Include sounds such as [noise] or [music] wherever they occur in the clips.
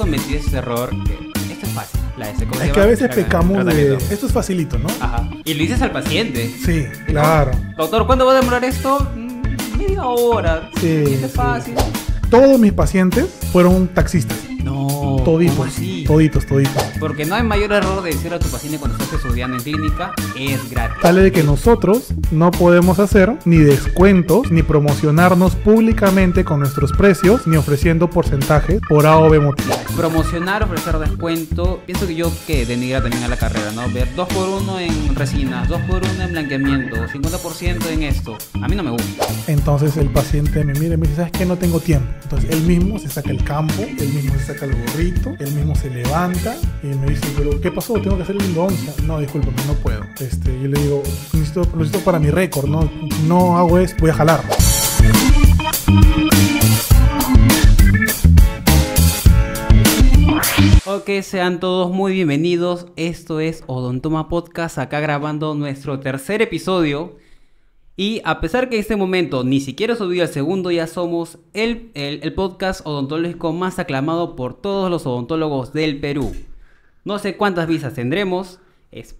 cometí ese error, que esto es fácil. La es que a veces pecamos de... Esto es facilito, ¿no? Ajá. Y lo dices al paciente. Sí, claro. Doctor, ¿cuándo va a demorar esto? Mm, media hora. Sí. Es fácil. Todos mis pacientes fueron taxistas. No. Toditos, toditos, Porque no hay mayor error de decir a tu paciente cuando estás estudiando en clínica, es gratis. Tal de que nosotros no podemos hacer ni descuentos, ni promocionarnos públicamente con nuestros precios, ni ofreciendo porcentajes por A o B motivo. Promocionar, ofrecer descuento, pienso que yo que denigra también a la carrera, ¿no? Ver 2x1 en resinas, 2x1 en blanqueamiento, 50% en esto. A mí no me gusta. Entonces el paciente me mira y me dice, ¿sabes qué? No tengo tiempo. Entonces él mismo se saca el campo, él mismo se saca el gorrito, él mismo se levanta y me dice, pero ¿qué pasó? Tengo que hacer el 11. No, discúlpame, no puedo. Este, yo le digo, lo necesito para mi récord, no, no hago eso, voy a jalar. Ok, sean todos muy bienvenidos. Esto es Odontoma Podcast, acá grabando nuestro tercer episodio. Y a pesar que en este momento ni siquiera subió el segundo, ya somos el, podcast odontológico más aclamado por todos los odontólogos del Perú. No sé cuántas visas tendremos,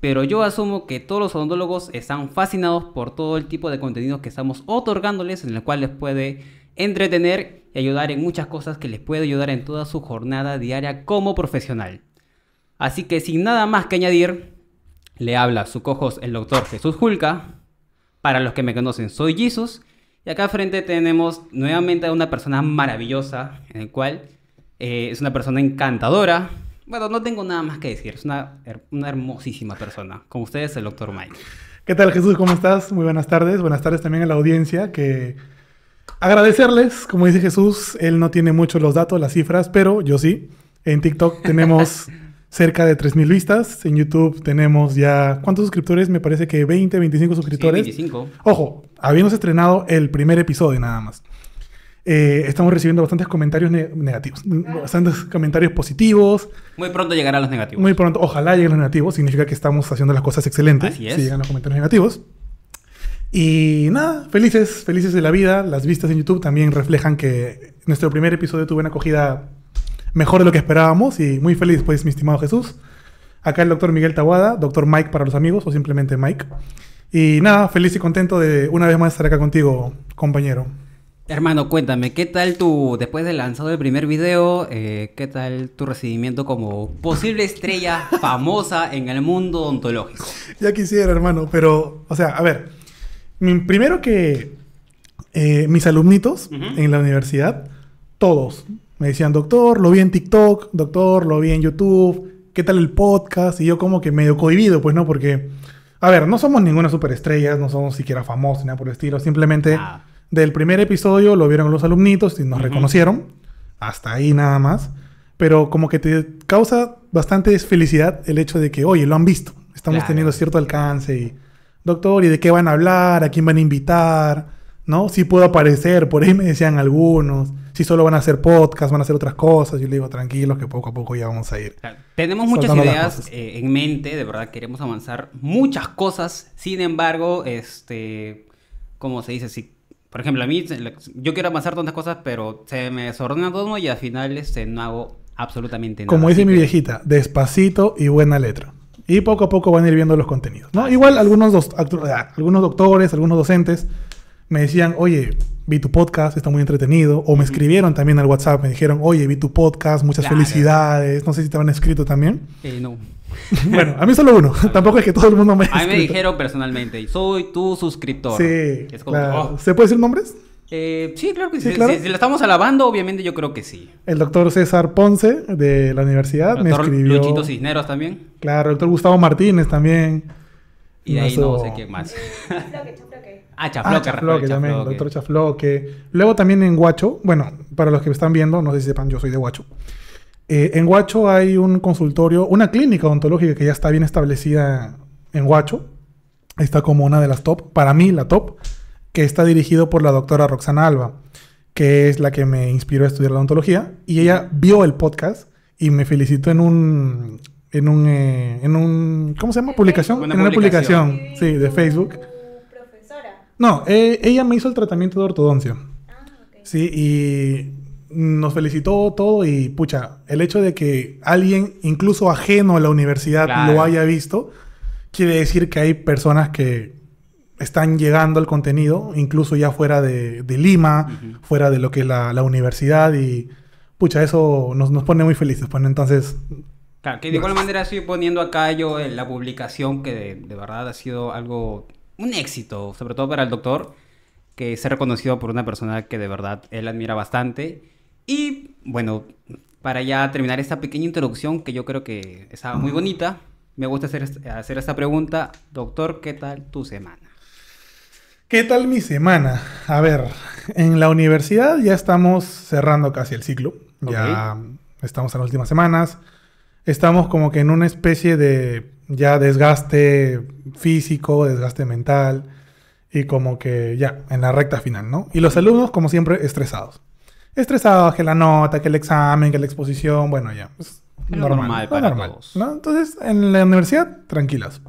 pero yo asumo que todos los odontólogos están fascinados por todo el tipo de contenidos que estamos otorgándoles, en el cual les puede entretener y ayudar en muchas cosas que les puede ayudar en toda su jornada diaria como profesional. Así que sin nada más que añadir, le habla a su cojos el doctor Jesús Julca. Para los que me conocen, soy Jesus. Y acá frente tenemos nuevamente a una persona maravillosa, en el cual eh, es una persona encantadora. Bueno, no tengo nada más que decir, es una, hermosísima persona. Con ustedes, el doctor Mike. ¿Qué tal, Jesús? ¿Cómo estás? Muy buenas tardes. Buenas tardes también a la audiencia que agradecerles, como dice Jesús, él no tiene mucho los datos, las cifras, pero yo sí. En TikTok tenemos [laughs] cerca de 3.000 vistas. En YouTube tenemos ya, ¿cuántos suscriptores? Me parece que 20, 25 suscriptores. 25. Ojo, habíamos estrenado el primer episodio nada más. Eh, estamos recibiendo bastantes comentarios negativos, bastantes comentarios positivos. Muy pronto llegarán los negativos. Muy pronto, ojalá lleguen los negativos, significa que estamos haciendo las cosas excelentes. Así es. Si llegan los comentarios negativos. Y nada, felices, felices de la vida. Las vistas en YouTube también reflejan que nuestro primer episodio tuvo una acogida mejor de lo que esperábamos y muy feliz, pues, mi estimado Jesús. Acá el doctor Miguel Tawada, doctor Mike para los amigos o simplemente Mike. Y nada, feliz y contento de una vez más estar acá contigo, compañero. Hermano, cuéntame, ¿qué tal tu, después de lanzado el primer video, eh, qué tal tu recibimiento como posible estrella [laughs] famosa en el mundo ontológico? Ya quisiera, hermano, pero, o sea, a ver, primero que eh, mis alumnitos en la universidad, todos, me decían, doctor, lo vi en TikTok, doctor, lo vi en YouTube, ¿qué tal el podcast? Y yo como que medio cohibido, pues no, porque, a ver, no somos ninguna superestrella, no somos siquiera famosos, ni nada por el estilo, simplemente del primer episodio lo vieron los alumnitos y nos reconocieron, hasta ahí nada más, pero como que te causa bastante felicidad el hecho de que, oye, lo han visto, estamos teniendo cierto alcance y, doctor, ¿y de qué van a hablar? ¿A quién van a invitar? ¿no? puedo aparecer, por ahí me decían algunos, si solo van a hacer podcast, van a hacer otras cosas, yo le digo, tranquilos, que poco a poco ya vamos a ir. Tenemos muchas ideas eh, en mente, de verdad queremos avanzar muchas cosas, sin embargo, este, como se dice, si, por ejemplo, a mí, yo quiero avanzar tantas cosas, pero se me desordenan todo y al final este, no hago absolutamente nada. Como dice mi viejita, despacito y buena letra. Y poco a poco van a ir viendo los contenidos, ¿no? Igual algunos, dos, ah, algunos doctores, algunos docentes me decían, oye, vi tu podcast, está muy entretenido. O me escribieron también al WhatsApp, me dijeron, oye, vi tu podcast, muchas felicidades. No sé si te han escrito también. Eh, no. [laughs] bueno, a mí solo uno. [laughs] Tampoco es que todo el mundo me haya A mí me dijeron personalmente, soy tu suscriptor. Sí. Oh". ¿Se puede decir nombres? Eh, sí, claro que sí. Si, estamos alabando, obviamente yo creo que sí. El doctor César Ponce de la universidad el me escribió. Luchito Cisneros también. Claro, el doctor Gustavo Martínez también. Y de ahí no, sé qué más. [laughs] Ah, Chafloque. Ah, Chafloque también, Doctor Chafloque. Luego también en Guacho, bueno, para los que me están viendo, no sé si sepan, yo soy de Guacho. Eh, en Guacho hay un consultorio, una clínica odontológica que ya está bien establecida en Guacho. Está como una de las top, para mí la top, que está dirigido por la doctora Roxana Alba, que es la que me inspiró a estudiar la odontología. Y ella vio el podcast y me felicitó en un en un, eh, ¿cómo se llama? Publicación. en una publicación, publicación sí, de Facebook. No, eh, ella me hizo el tratamiento de ortodoncia. Ah, Sí, y nos felicitó todo y pucha, el hecho de que alguien incluso ajeno a la universidad lo haya visto, quiere decir que hay personas que están llegando al contenido, incluso ya fuera de, Lima, fuera de lo que es la, universidad y pucha, eso nos, nos pone muy felices. Pues, entonces, Claro, que de igual manera estoy poniendo acá yo en la publicación que de, verdad ha sido algo un éxito, sobre todo para el doctor, que ha reconocido por una persona que de verdad él admira bastante. Y bueno, para ya terminar esta pequeña introducción que yo creo que estaba muy bonita, me gusta hacer, hacer esta pregunta. Doctor, ¿qué tal tu semana? ¿Qué tal mi semana? A ver, en la universidad ya estamos cerrando casi el ciclo. Ya estamos en las últimas semanas. Estamos como que en una especie de ya desgaste físico, desgaste mental y como que ya en la recta final, ¿no? Y los alumnos como siempre estresados. Estresados, que la nota, que el examen, que la exposición, bueno, ya. Es pues, normal, normal para todos. ¿no? Entonces, en la universidad, tranquilas.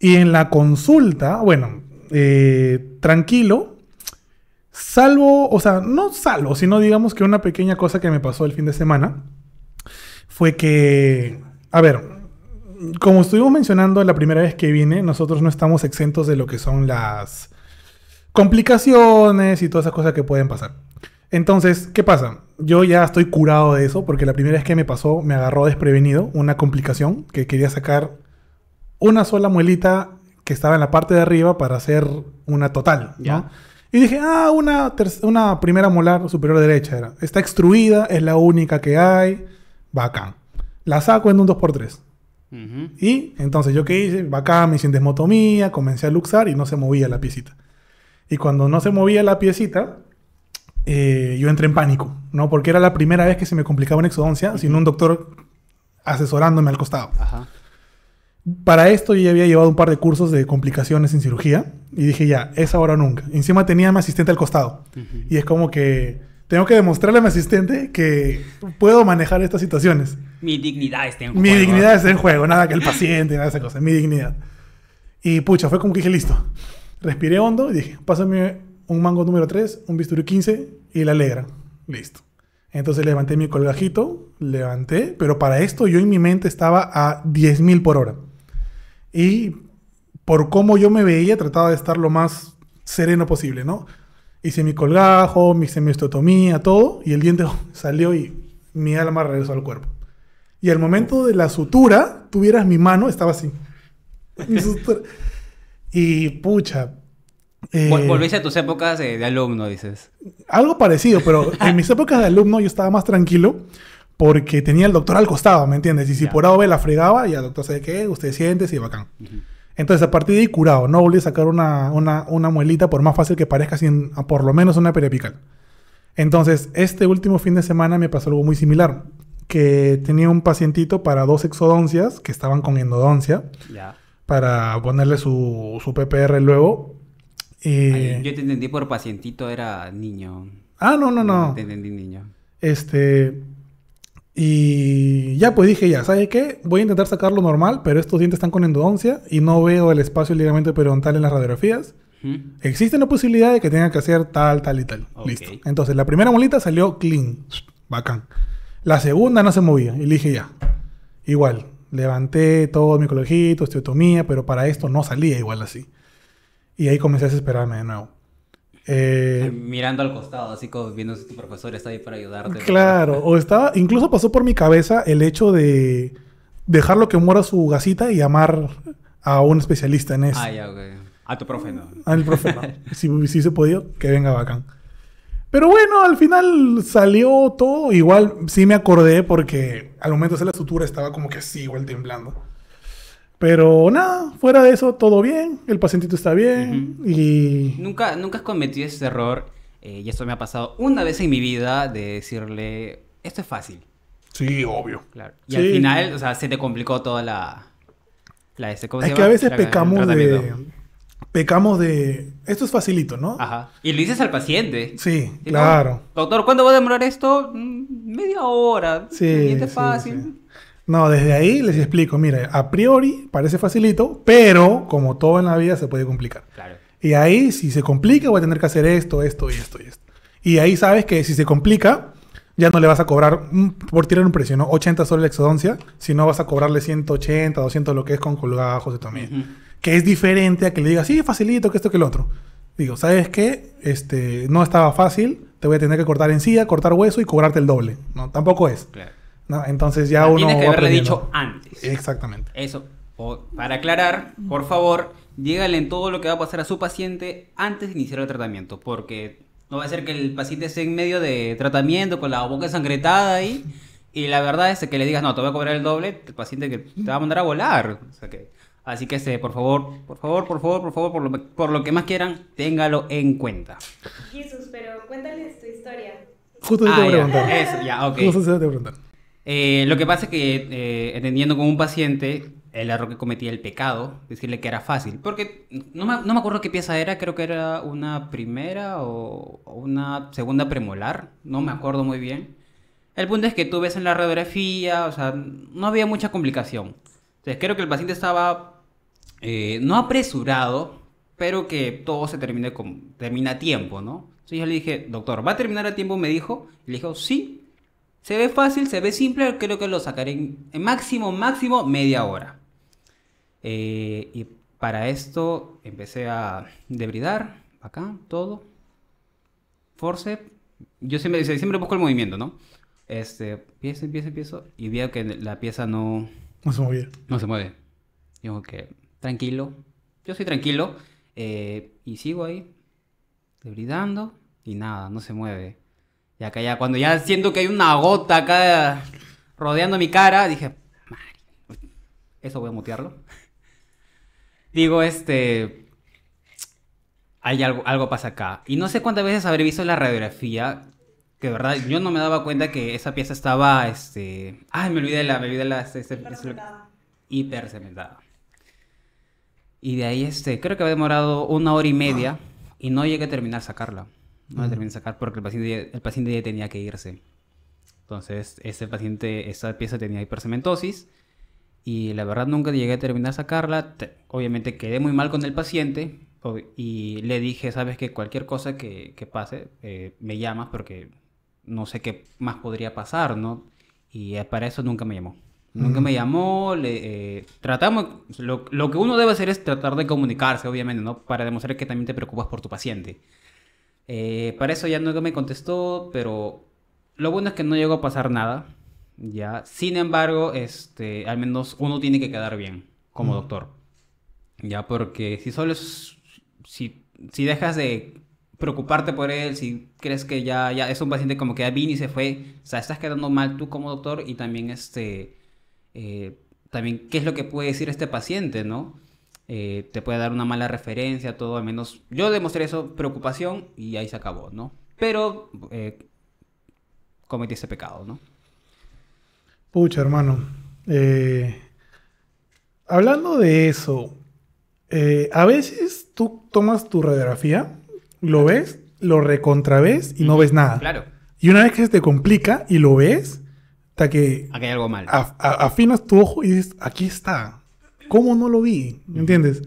Y en la consulta, bueno, eh, tranquilo, salvo, o sea, no salvo, sino digamos que una pequeña cosa que me pasó el fin de semana fue que, a ver, como estuvimos mencionando la primera vez que vine, nosotros no estamos exentos de lo que son las complicaciones y todas esas cosas que pueden pasar. Entonces, ¿qué pasa? Yo ya estoy curado de eso porque la primera vez que me pasó me agarró desprevenido una complicación que quería sacar una sola muelita que estaba en la parte de arriba para hacer una total, Y dije, ah, una, una primera molar superior derecha era. Está extruida, es la única que hay. Bacán. La saco en un 2x3. Y entonces yo qué hice, acá mi desmotomía, comencé a luxar y no se movía la piecita. Y cuando no se movía la piecita, eh, yo entré en pánico, ¿no? Porque era la primera vez que se me complicaba una exodoncia sin un doctor asesorándome al costado. Para esto yo ya había llevado un par de cursos de complicaciones en cirugía y dije, ya, es ahora o nunca. encima tenía a mi asistente al costado. Y es como que tengo que demostrarle a mi asistente que puedo manejar estas situaciones. Mi dignidad está en juego. Mi dignidad está en juego, nada que el paciente, nada de esa cosa, mi dignidad. Y pucha, fue como que dije, listo. Respiré hondo y dije, pásame un mango número 3, un bisturí 15 y la alegra. Listo. Entonces levanté mi colgajito, levanté, pero para esto yo en mi mente estaba a 10.000 por hora. Y por cómo yo me veía, trataba de estar lo más sereno posible, ¿no? Hice mi colgajo, mi semiostotomía, todo, y el diente [laughs] salió y mi alma regresó al cuerpo. Y al momento de la sutura, tuvieras mi mano, estaba así. [laughs] y pucha. Eh, Volviste a tus épocas de, alumno, dices. Algo parecido, pero [laughs] en mis épocas de alumno yo estaba más tranquilo porque tenía al doctor al costado, ¿me entiendes? Y si por A la fregaba, y el doctor sabe qué, usted siente, sí, bacán. Entonces, a partir de ahí, curado. No volví a sacar una, muelita, por más fácil que parezca, sin, por lo menos una periapical. Entonces, este último fin de semana me pasó algo muy similar. Que tenía un pacientito para dos exodoncias que estaban con endodoncia. Para ponerle su, su PPR luego. yo te entendí por pacientito, era niño. Ah, no, no, no. no te entendí niño. Este. Y ya pues dije, ya, ¿sabes qué? Voy a intentar sacarlo normal, pero estos dientes están con endodoncia y no veo el espacio del ligamento periodontal en las radiografías. Existe la posibilidad de que tenga que hacer tal, tal y tal. Listo. Entonces, la primera molita salió clean. Bacán. La segunda no se movía. Y dije, ya. Igual. Levanté todo mi ecologito, osteotomía, pero para esto no salía igual así. Y ahí comencé a desesperarme de nuevo. Eh, [laughs] Mirando al costado, así como viendo si tu profesor está ahí para ayudarte. Claro, o estaba, incluso pasó por mi cabeza el hecho de dejarlo que muera su gasita y llamar a un especialista en eso. Ah, a tu profe no. Al profe [laughs] si, si, se podía, que venga bacán. Pero bueno, al final salió todo. Igual sí me acordé porque al momento de hacer la sutura estaba como que así, igual temblando. Pero nada, fuera de eso, todo bien, el pacientito está bien y... Nunca, nunca has cometido ese error, eh, y esto me ha pasado una vez en mi vida, de decirle, esto es fácil. Sí, obvio. Y al final, o sea, se te complicó toda la... la este, es que a veces pecamos de... Pecamos de... Esto es facilito, ¿no? Ajá. Y lo dices al paciente. Sí, claro. Doctor, ¿cuándo va a demorar esto? Mm, media hora. Sí. fácil. No, desde ahí les explico, mire, a priori parece facilito, pero como todo en la vida se puede complicar. Y ahí si se complica voy a tener que hacer esto, esto y esto y esto. Y ahí sabes que si se complica, ya no le vas a cobrar mm, por tirar un precio, ¿no? 80 soles la exodoncia, no, vas a cobrarle 180, 200 lo que es con colgajos y también. Que es diferente a que le digas, sí, facilito, que esto, que el otro. Digo, ¿sabes qué? Este, no estaba fácil, te voy a tener que cortar encía, cortar hueso y cobrarte el doble. No, tampoco es. Claro. No, entonces ya uno. Tienes que haberle dicho antes. Exactamente. Eso. O, para aclarar, por favor, dígale en todo lo que va a pasar a su paciente antes de iniciar el tratamiento, porque no va a ser que el paciente esté en medio de tratamiento con la boca sangretada ahí. Y la verdad es que le digas, no, te voy a cobrar el doble, el paciente que te va a mandar a volar. que, así que, este, por favor, por favor, por favor, por favor, por lo, que más quieran, téngalo en cuenta. Jesús, pero cuéntales tu historia. Justo te ah, a Eso, ya, ok. Justo te preguntar. Eh, lo que pasa es que, eh, entendiendo con un paciente, el error que cometía el pecado, decirle que era fácil. Porque no me, acuerdo qué pieza era, creo que era una primera o, una segunda premolar, no me acuerdo muy bien. El punto es que tú ves en la radiografía, o sea, no había mucha complicación. Entonces creo que el paciente estaba eh, no apresurado, pero que todo se termine con, termina a tiempo, ¿no? Entonces yo le dije, doctor, ¿va a terminar a tiempo? Me dijo, y le dijo, sí, se ve fácil, se ve simple, creo que lo sacaré en, máximo, máximo media hora. Eh, y para esto empecé a debridar, acá, todo. Force, yo siempre, siempre busco el movimiento, ¿no? Este, pieza, pieza, empiezo, y veo que la pieza no... No se mueve. No se mueve. Digo que, tranquilo, yo soy tranquilo, eh, y sigo ahí, debridando, y nada, no se mueve. Y acá ya, cuando ya siento que hay una gota acá rodeando mi cara, dije, eso voy a mutearlo. [laughs] Digo, este, hay algo, algo pasa acá. Y no sé cuántas veces habré visto la radiografía, que de verdad yo no me daba cuenta que esa pieza estaba, este, ay, me olvidé la, me olvidé la, este, este, este hiper cementada. Y de ahí, este, creo que había demorado una hora y media y no llegué a terminar sacarla. No la terminé de sacar porque el paciente, ya, el paciente tenía que irse. Entonces, ese paciente, esa pieza tenía hipercementosis y la verdad nunca llegué a terminar de sacarla. obviamente quedé muy mal con el paciente y le dije, sabes que cualquier cosa que, que pase, eh, me llamas porque no sé qué más podría pasar, ¿no? Y eh, para eso nunca me llamó. Nunca me llamó, le, eh, tratamos, lo, lo, que uno debe hacer es tratar de comunicarse, obviamente, ¿no? Para demostrar que también te preocupas por tu paciente. Eh, para eso ya no me contestó, pero lo bueno es que no llegó a pasar nada. Ya. Sin embargo, este, al menos uno tiene que quedar bien como doctor. Ya, porque si solo es, si, dejas de preocuparte por él, si crees que ya, ya es un paciente como que ya vino y se fue, o sea, estás quedando mal tú como doctor y también este, eh, también qué es lo que puede decir este paciente, ¿no? Eh, te puede dar una mala referencia, todo, al menos yo demostré eso, preocupación, y ahí se acabó, ¿no? Pero eh, cometí ese pecado, ¿no? Pucha, hermano. Eh, hablando de eso, a veces tú tomas tu radiografía, lo ves, lo recontraves y no ves nada. Claro. Y una vez que se te complica y lo ves, hasta que... Aquí hay algo mal. afinas tu ojo y dices, aquí está ¿Cómo no lo vi? entiendes?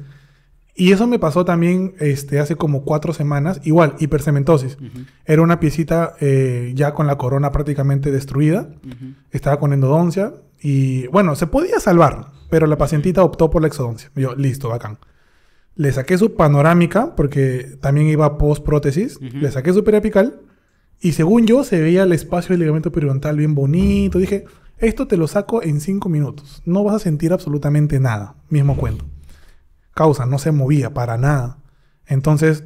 Y eso me pasó también este, hace como cuatro semanas, igual, hipercementosis. Era una piecita eh, ya con la corona prácticamente destruida, estaba con endodoncia y bueno, se podía salvar, pero la pacientita optó por la exodoncia. Yo, listo, bacán. Le saqué su panorámica, porque también iba post prótesis, le saqué su periapical y según yo se veía el espacio del ligamento periodontal bien bonito. Dije, esto te lo saco en cinco minutos. No vas a sentir absolutamente nada. Mismo cuento. Causa, no se movía para nada. Entonces,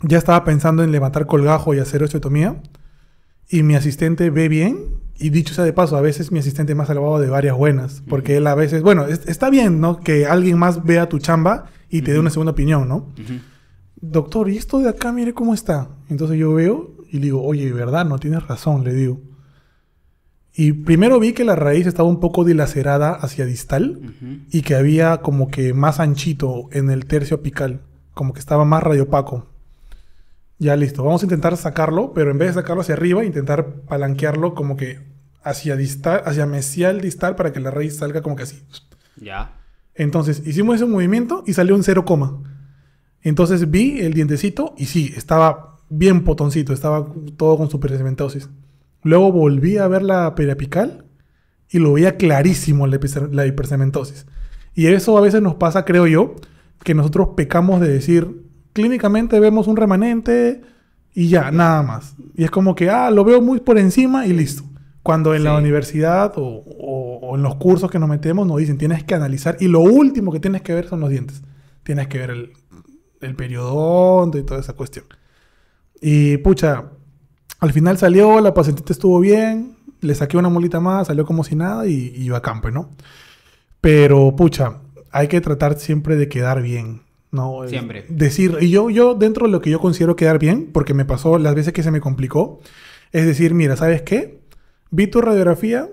ya estaba pensando en levantar colgajo y hacer osteotomía. Y mi asistente ve bien. Y dicho sea de paso, a veces mi asistente me ha salvado de varias buenas. Porque él a veces, bueno, está bien, ¿no? Que alguien más vea tu chamba y te dé una segunda opinión, ¿no? Doctor, ¿y esto de acá, mire cómo está? Entonces yo veo y digo, oye, ¿verdad? No tienes razón, le digo. Y primero vi que la raíz estaba un poco dilacerada hacia distal y que había como que más anchito en el tercio apical, como que estaba más radiopaco. Ya listo, vamos a intentar sacarlo, pero en vez de sacarlo hacia arriba, intentar palanquearlo como que hacia distal, hacia mesial distal para que la raíz salga como que así. Ya. Entonces hicimos ese movimiento y salió un cero coma. entonces vi el dientecito y sí, estaba bien potoncito, estaba todo con supercementosis. Luego volví a ver la periapical y lo veía clarísimo la, hipercementosis. Y eso a veces nos pasa, creo yo, que nosotros pecamos de decir, clínicamente vemos un remanente y ya, nada más. Y es como que, ah, lo veo muy por encima y listo. Cuando en la universidad o, en los cursos que nos metemos nos dicen, tienes que analizar y lo último que tienes que ver son los dientes. Tienes que ver el, el periodonto y toda esa cuestión. Y pucha, al final salió, la pacientita estuvo bien, le saqué una molita más, salió como si nada y, iba a campo, ¿no? Pero, pucha, hay que tratar siempre de quedar bien. No, siempre. Decir, y yo, yo dentro de lo que yo considero quedar bien, porque me pasó las veces que se me complicó, es decir, mira, ¿sabes qué? Vi tu radiografía,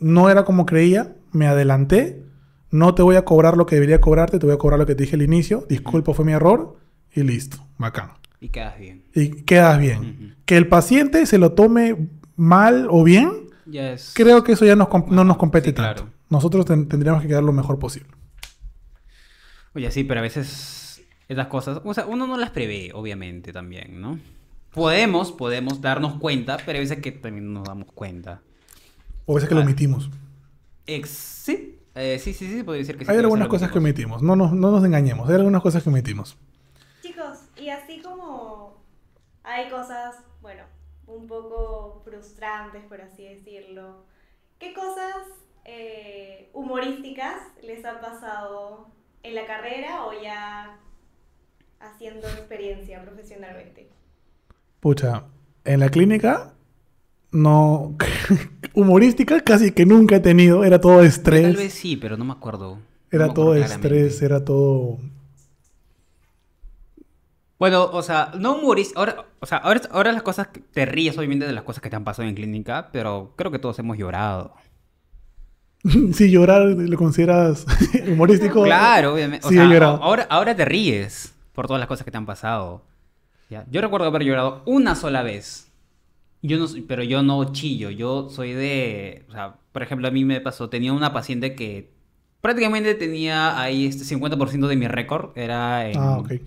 no era como creía, me adelanté, no te voy a cobrar lo que debería cobrarte, te voy a cobrar lo que te dije al inicio, disculpo fue mi error, y listo, bacano. Y quedas bien. Y quedas bien. Que el paciente se lo tome mal o bien, creo que eso ya no nos compete tanto. Nosotros tendríamos que quedar lo mejor posible. Oye, sí, pero a veces esas cosas, o sea, uno no las prevé, obviamente, también, ¿no? Podemos, podemos darnos cuenta, pero a veces que también nos damos cuenta. O a veces que lo ah. omitimos. Eh, sí. sí, sí, sí, podría decir que sí. Hay algunas cosas que omitimos, no nos, no nos engañemos, hay algunas cosas que omitimos. Chicos, y así como hay cosas, bueno, un poco frustrantes, por así decirlo. ¿Qué cosas eh, humorísticas les ha pasado en la carrera o ya haciendo experiencia profesionalmente? Pucha, en la clínica no [laughs] humorística casi que nunca he tenido, era todo estrés. Tal vez sí, pero no me acuerdo. Era todo estrés, era todo Bueno, o sea, no humorística... O sea, ahora, ahora las cosas, te ríes obviamente de las cosas que te han pasado en clínica, pero creo que todos hemos llorado. si [laughs] llorar lo consideras [laughs] humorístico. Claro, obviamente. sí, he llorado. Ahora, ahora te ríes por todas las cosas que te han pasado. ¿ya? Yo recuerdo haber llorado una sola vez. Yo no, pero yo no chillo, yo soy de... O sea, por ejemplo, a mí me pasó, tenía una paciente que prácticamente tenía ahí este 50% de mi récord, era ah, okay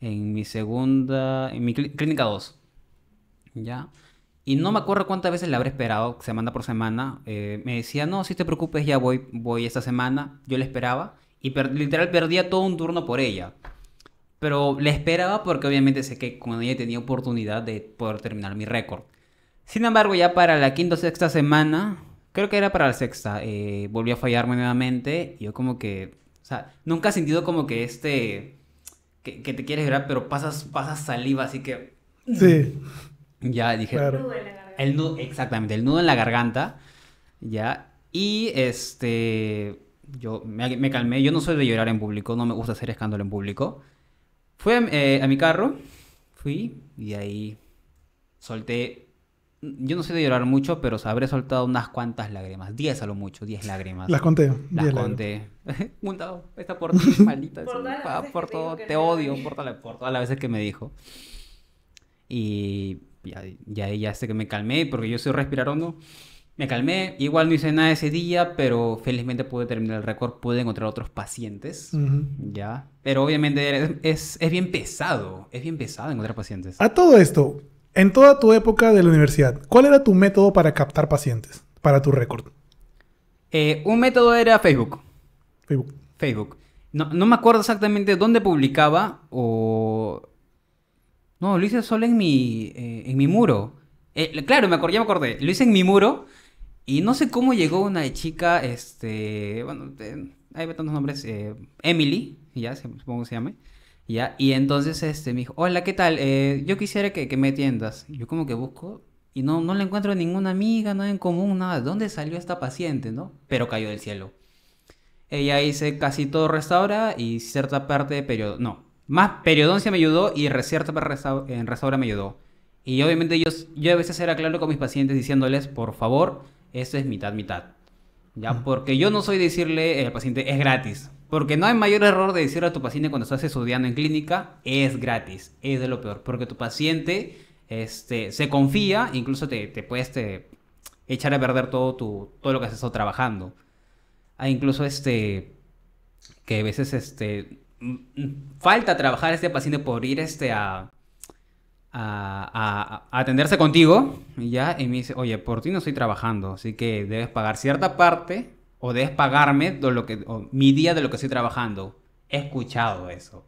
en mi segunda, en mi clínica 2. ¿Ya? Y no me acuerdo cuántas veces la habré esperado, semana por semana. Eh, me decía, no, si te preocupes, ya voy, voy esta semana. Yo le esperaba. Y literal perdía todo un turno por ella. Pero le esperaba porque obviamente sé que cuando ella tenía oportunidad de poder terminar mi récord. Sin embargo, ya para la quinta o sexta semana, creo que era para la sexta, eh, volví a fallarme nuevamente. yo como que, o sea, nunca he sentido como que este que, te quieres llorar, pero pasas, pasas saliva, así que... Sí. Ya dije... El nudo en la garganta. exactamente, el nudo en la garganta. Ya. Y este... Yo me, calmé, yo no soy de llorar en público, no me gusta hacer escándalo en público. Fui a eh, mi carro, fui y ahí solté yo no sé de llorar mucho, pero o habré soltado unas cuantas lágrimas. Diez a lo mucho, diez lágrimas. Las conté. Las conté. [laughs] Un esta por ti, [laughs] maldita. por, ah, por todo, te, odio, por, toda, por todas las veces que me dijo. Y ya, ya, ya sé que me calmé, porque yo soy respirar hondo. Me calmé, igual no hice nada ese día, pero felizmente pude terminar el récord, pude encontrar otros pacientes, ¿ya? Pero obviamente es, es bien pesado, es bien pesado encontrar pacientes. A todo esto, en toda tu época de la universidad, ¿cuál era tu método para captar pacientes para tu récord? Eh, un método era Facebook. Facebook. Facebook. No, me acuerdo exactamente dónde publicaba o... No, lo hice solo en mi, eh, en mi muro. Eh, claro, me acordé, ya me acordé. Lo hice en mi muro y no sé cómo llegó una chica, este... Bueno, hay tantos nombres. Emily, ya, supongo que se llame. Y entonces este, me dijo, hola, ¿qué tal? Eh, yo quisiera que, me atiendas. Yo como que busco y no, no le encuentro ninguna amiga, nada en común, nada. ¿Dónde salió esta paciente, no? Pero cayó del cielo. Ella hice casi todo restaura y cierta parte de periodo. No, más periodoncia me ayudó y cierta parte en restaura me ayudó. Y obviamente yo, yo a veces era claro con mis pacientes diciéndoles, por favor, esto es mitad, mitad. ¿Ya? Porque yo no soy decirle al paciente, es gratis. Porque no hay mayor error de decirle a tu paciente cuando estás estudiando en clínica, es gratis, es de lo peor. Porque tu paciente este, se confía, incluso te, te puedes este, echar a perder todo, tu, todo lo que has estado trabajando. Hay ah, incluso este, que a veces este, mm, falta trabajar a este paciente por ir este, a, a, a, a atenderse contigo, y ya, y me dice, oye, por ti no estoy trabajando, así que debes pagar cierta parte o debes pagarme de lo que, mi día de lo que estoy trabajando. He escuchado eso.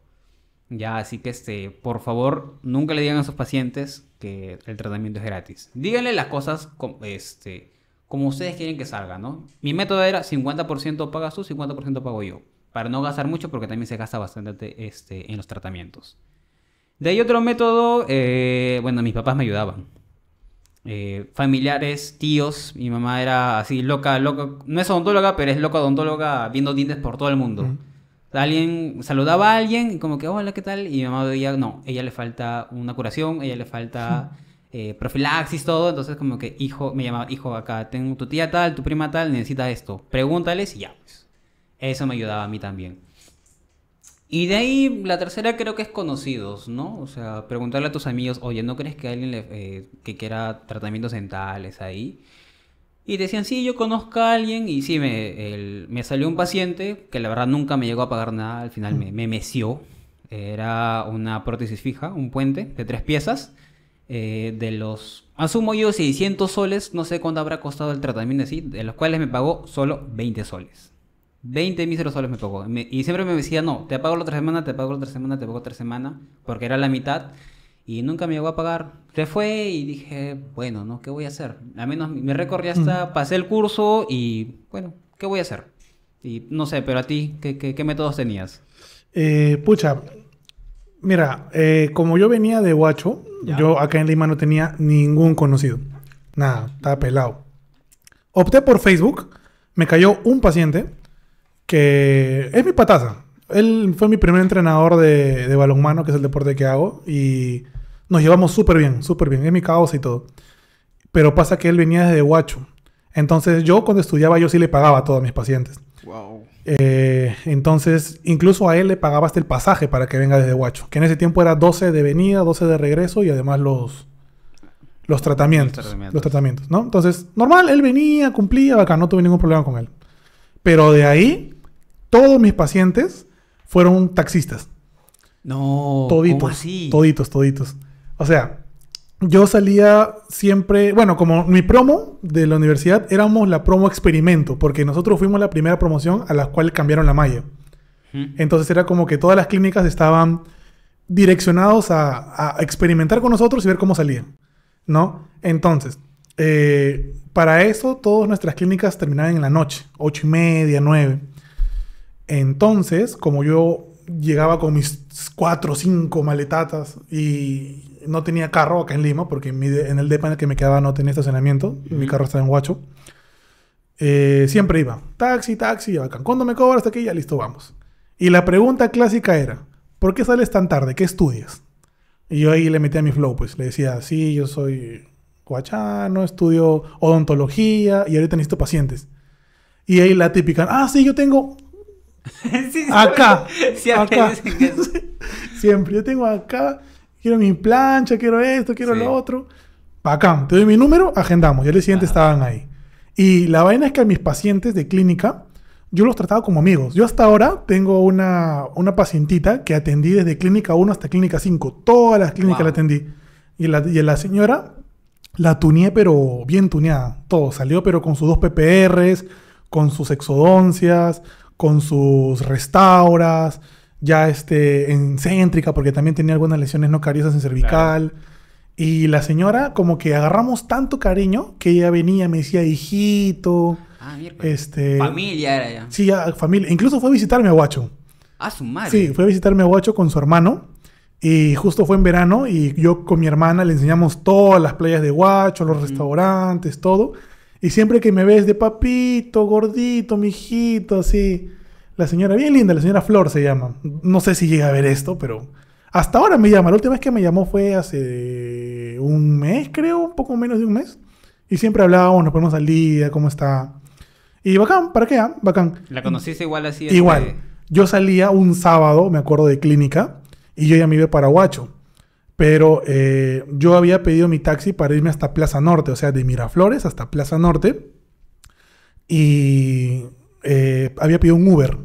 Ya, así que este, por favor, nunca le digan a sus pacientes que el tratamiento es gratis. Díganle las cosas como, este, como ustedes quieren que salga, ¿no? Mi método era 50% pagas tú, 50% pago yo. Para no gastar mucho porque también se gasta bastante este, en los tratamientos. De ahí otro método, eh, bueno, mis papás me ayudaban. Eh, familiares, tíos. Mi mamá era así loca, loca. No es odontóloga, pero es loca odontóloga viendo dientes por todo el mundo. Alguien saludaba a alguien y como que, hola, ¿qué tal? Y mi mamá decía, no, ella le falta una curación, ella le falta eh, profilaxis, todo. Entonces como que, hijo, me llamaba, hijo, acá tengo tu tía tal, tu prima tal, necesita esto. Pregúntales y ya, pues". Eso me ayudaba a mí también. Y de ahí la tercera creo que es conocidos, ¿no? O sea, preguntarle a tus amigos, oye, ¿no crees que alguien le, eh, que quiera tratamientos dentales ahí? Y decían, sí, yo conozco a alguien y sí, me, salió un paciente que la verdad nunca me llegó a pagar nada, al final me, mm. meció. Era una prótesis fija, un puente de tres piezas. Eh, de los, asumo yo, 600 soles, no sé cuánto habrá costado el tratamiento así, de los cuales me pagó solo 20 soles. 20 míseros soles me pagó. y siempre me decía, no, te pago la otra semana, te pago la otra semana, te pago la otra semana, porque era la mitad. Y nunca me llegó a pagar. Te fue y dije, bueno, ¿no? ¿Qué voy a hacer? A menos me recorrí hasta, pasé el curso y, bueno, ¿qué voy a hacer? Y no sé, pero a ti, ¿qué, métodos tenías? Eh, pucha, mira, eh, como yo venía de Huacho, yo acá en Lima no tenía ningún conocido. Nada, estaba pelado. Opté por Facebook, me cayó un paciente que es mi pataza. Él fue mi primer entrenador de, balonmano, que es el deporte que hago, y nos llevamos súper bien, súper bien. Es mi caos y todo. Pero pasa que él venía desde Huacho. Entonces yo cuando estudiaba yo sí le pagaba a todos mis pacientes. Wow. Eh, entonces incluso a él le pagaba hasta el pasaje para que venga desde Huacho, que en ese tiempo era 12 de venida, 12 de regreso y además los, los tratamientos. Los tratamientos, ¿no? Entonces, normal, él venía, cumplía, bacán. no tuve ningún problema con él. Pero de ahí todos mis pacientes fueron taxistas. No. Toditos. Toditos, toditos. O sea, yo salía siempre, bueno, como mi promo de la universidad éramos la promo experimento, porque nosotros fuimos la primera promoción a la cual cambiaron la malla. Entonces era como que todas las clínicas estaban direccionados a, experimentar con nosotros y ver cómo salían, ¿no? Entonces, eh, para eso todas nuestras clínicas terminaban en la noche, ocho y media, nueve. Entonces, como yo llegaba con mis cuatro o cinco maletatas y no tenía carro acá en Lima, porque en, en el depa en el que me quedaba no tenía estacionamiento, mi carro estaba en Huacho, eh, siempre iba, taxi, taxi, acá. ¿Cuándo me cobras aquí? Ya listo, vamos. Y la pregunta clásica era, ¿por qué sales tan tarde? ¿Qué estudias? Y yo ahí le metí a mi flow, pues le decía, sí, yo soy guachano, estudio odontología y ahorita necesito pacientes. Y ahí la típica, ah, sí, yo tengo [laughs] acá. [laughs] [laughs] Siempre, Yo tengo acá, quiero mi plancha, quiero esto, quiero lo otro. Bacán, te doy mi número, agendamos. Y al siguiente estaban ahí. Y la vaina es que a mis pacientes de clínica, yo los trataba como amigos. Yo hasta ahora tengo una, una pacientita que atendí desde clínica 1 hasta clínica 5. Todas las clínicas la atendí. Y la, y la señora la tuneé, pero bien tuneada. Todo salió, pero con sus dos PPRs, con sus exodoncias, con sus restauras, ya este, en céntrica, porque también tenía algunas lesiones no cariosas en cervical. Y la señora, como que agarramos tanto cariño que ella venía, me decía, hijito. Ah, este, familia era ya. Sí, familia. Incluso fue a visitarme a Guacho. ¿A ah, su madre. Sí, fue a visitarme a Guacho con su hermano. Y justo fue en verano y yo con mi hermana le enseñamos todas las playas de Guacho, los restaurantes, todo. Y siempre que me ves de papito, gordito, mijito, así. La señora, bien linda, la señora Flor se llama. No sé si llega a ver esto, pero hasta ahora me llama. La última vez que me llamó fue hace un mes, creo, un poco menos de un mes. Y siempre hablábamos, oh, nos ponemos al día, cómo está. Y bacán, ¿para qué? Ah? Bacán. ¿La conociste igual así? Igual. Este yo salía un sábado, me acuerdo, de clínica, y yo ya me iba para Huacho. Pero eh, yo había pedido mi taxi para irme hasta Plaza Norte, o sea, de Miraflores hasta Plaza Norte. Y eh, había pedido un Uber,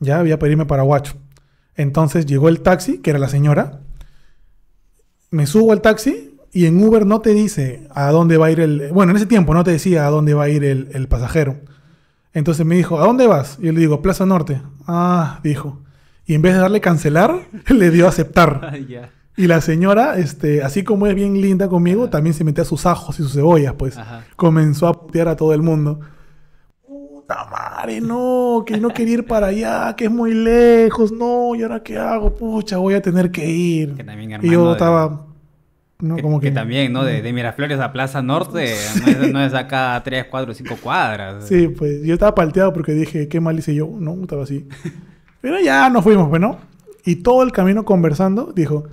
ya había pedido para Huacho. Entonces llegó el taxi, que era la señora. Me subo al taxi y en Uber no te dice a dónde va a ir el... Bueno, en ese tiempo no te decía a dónde va a ir el, pasajero. Entonces me dijo, ¿a dónde vas? Y Yo le digo, Plaza Norte. Ah, dijo. Y en vez de darle cancelar, [laughs] le dio aceptar. [laughs] Ah, ya. Y la señora, este, así como es bien linda conmigo, también se metía sus ajos y sus cebollas, pues. Comenzó a putear a todo el mundo. Puta madre, no, que no quería ir para allá, que es muy lejos, no, ¿y ahora qué hago? Pucha, voy a tener que ir. Que también y yo estaba. No, que, como que... también, ¿no? De, Miraflores a Plaza Norte, no, es, acá 3, 4, 5 cuadras. Sí, pues yo estaba palteado porque dije, qué mal hice yo, no, estaba así. Pero ya nos fuimos, pues, ¿no? Y todo el camino conversando, dijo,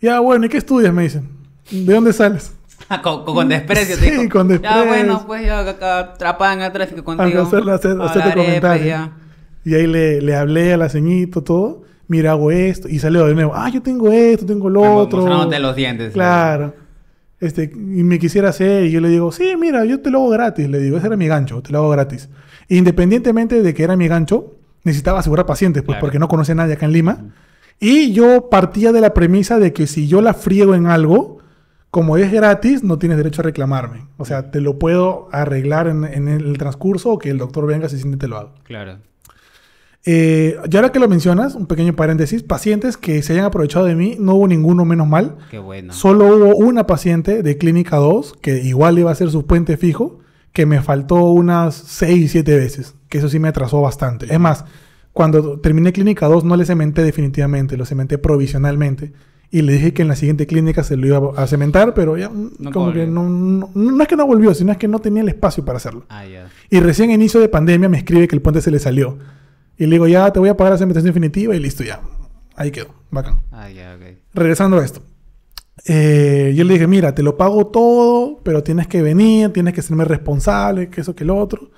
ya, bueno, ¿y qué estudias? Me dicen. ¿De dónde sales? Ah, con, con, desprecio, Sí, con desprecio. Ya, bueno, pues yo atrapada en el tráfico contigo. Hacerle, hacer, hacerte pues, comentarios. ¿eh? y ahí le, le, hablé a la ceñito, todo. Mira, hago esto. Y salió de nuevo. Ah, yo tengo esto, tengo lo otro. de los dientes. Claro. Este, y me quisiera hacer. Y yo le digo, sí, mira, yo te lo hago gratis. Le digo, ese era mi gancho, te lo hago gratis. Independientemente de que era mi gancho, necesitaba asegurar pacientes, pues, porque no conocía a nadie acá en Lima. Y yo partía de la premisa de que si yo la friego en algo, como es gratis, no tienes derecho a reclamarme. O sea, te lo puedo arreglar en, el transcurso o que el doctor venga si siente te lo hago. Claro. Eh, y ahora que lo mencionas, un pequeño paréntesis, pacientes que se hayan aprovechado de mí, no hubo ninguno menos mal. Qué bueno. Solo hubo una paciente de clínica 2, que igual iba a ser su puente fijo, que me faltó unas 6, 7 veces, que eso sí me atrasó bastante. Es más, cuando terminé clínica 2 no le cementé definitivamente, lo cementé provisionalmente. Y le dije que en la siguiente clínica se lo iba a cementar, pero ya mm, no como que no, es que no volvió, sino es que no tenía el espacio para hacerlo. Ah, y recién inicio de pandemia me escribe que el puente se le salió. Y le digo, ya te voy a pagar la cementación definitiva y listo, ya. Ahí quedó, bacán. Ah, Regresando a esto. Eh, yo le dije, mira, te lo pago todo, pero tienes que venir, tienes que serme responsable, que eso, que lo otro.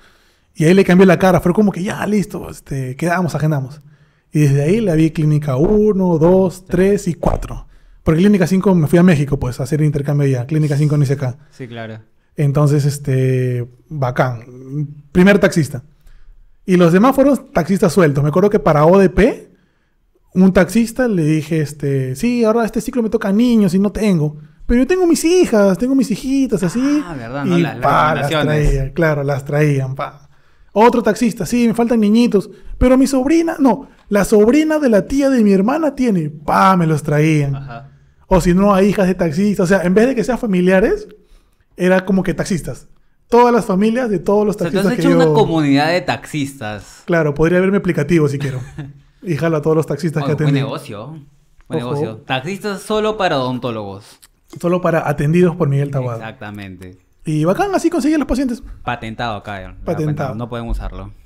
Y ahí le cambié la cara, fue como que ya, listo, este, quedamos, agendamos. Y desde ahí la vi clínica 1, 2, 3 y 4. Porque clínica 5 me fui a México, pues, a hacer intercambio ya. Clínica 5 no hice acá. Sí, claro. Entonces, este, bacán. Primer taxista. Y los demás fueron taxistas sueltos. Me acuerdo que para ODP, un taxista le dije, este, sí, ahora este ciclo me toca niños y no tengo. Pero yo tengo mis hijas, tengo mis hijitas, así. Ah, verdad, no, las, traía, claro, las traían, pa. Otro taxista, sí, me faltan niñitos, pero mi sobrina, no, la sobrina de la tía de mi hermana tiene, pa, me los traían. O si no, hay hijas de taxistas, o sea, en vez de que sean familiares, era como que taxistas. Todas las familias de todos los taxistas. O una comunidad de taxistas. Claro, podría haberme aplicativo si quiero. [laughs] y a todos los taxistas que atendí. Buen negocio. Buen negocio. Taxistas solo para odontólogos. Solo para atendidos por Miguel Tabado. Exactamente. Y bacán, así conseguían los pacientes. Patentado acá. Patentado. No pueden usarlo. [laughs]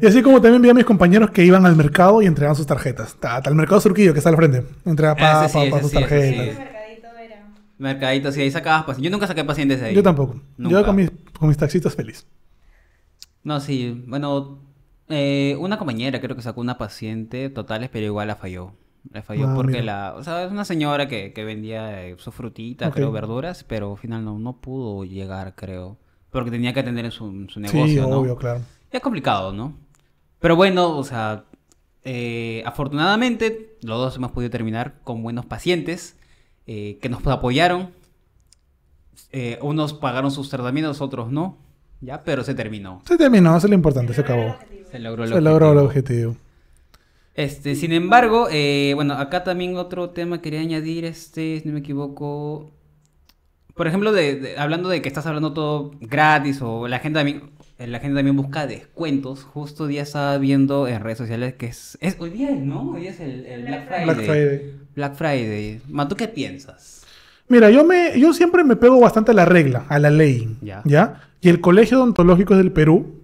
Y así como también vi a mis compañeros que iban al mercado y entregaban sus tarjetas. Al mercado surquillo que está al frente. Entregaba ah, para pa sus tarjetas. Mercadito, era. Mercadito, sí, ahí sacabas pacientes. Yo nunca saqué pacientes de ahí. Yo tampoco. Yo con mis, con mis feliz. No, sí. Bueno, eh, una compañera creo que sacó una paciente totales, pero igual la falló. Le falló ah, porque la... O sea, es una señora que, vendía eh, su frutita, creo, verduras, pero al final no, no pudo llegar, creo. Porque tenía que atender su, su negocio, Sí, ¿no? obvio, claro. es complicado, ¿no? Pero bueno, o sea, eh, afortunadamente los dos hemos podido terminar con buenos pacientes eh, que nos apoyaron. unos pagaron sus tratamientos, otros no. Ya, pero se terminó. Se terminó, eso es lo importante, se, acabó. Se logró el Se logró el objetivo. Este, sin embargo, eh, bueno, acá también otro tema quería añadir, este, si no me equivoco, por ejemplo, de, hablando de que estás hablando todo gratis o la gente también, eh, la gente también busca descuentos, justo día estaba viendo en redes sociales que es, es hoy día, ¿no? Hoy es el, Black, Friday. Black Friday. Black Friday. ¿tú qué piensas? Mira, yo, me, yo siempre me pego bastante a la regla, a la ley, ¿ya? Y el Colegio Odontológico del Perú,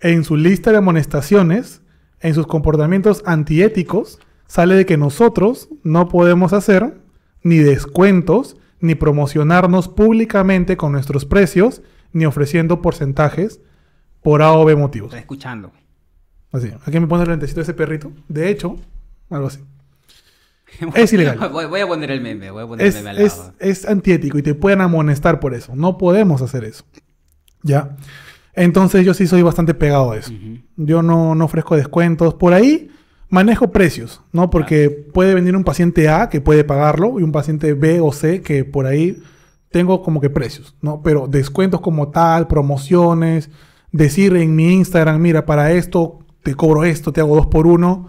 en su lista de amonestaciones, en sus comportamientos antiéticos sale de que nosotros no podemos hacer ni descuentos, ni promocionarnos públicamente con nuestros precios, ni ofreciendo porcentajes por A o B motivos. Está escuchando. Así. Aquí me pone el lentecito de ese perrito. De hecho, algo así. [laughs] es ilegal. [laughs] Voy, a poner el meme. Voy a poner el meme al es antiético y te pueden amonestar por eso. No podemos hacer eso. ¿Ya? Entonces yo sí soy bastante pegado a eso. Yo no, ofrezco descuentos. Por ahí manejo precios, ¿no? Porque puede venir un paciente A que puede pagarlo y un paciente B o C que por ahí tengo como que precios, ¿no? Pero descuentos como tal, promociones, decir en mi Instagram, mira, para esto te cobro esto, te hago dos por uno.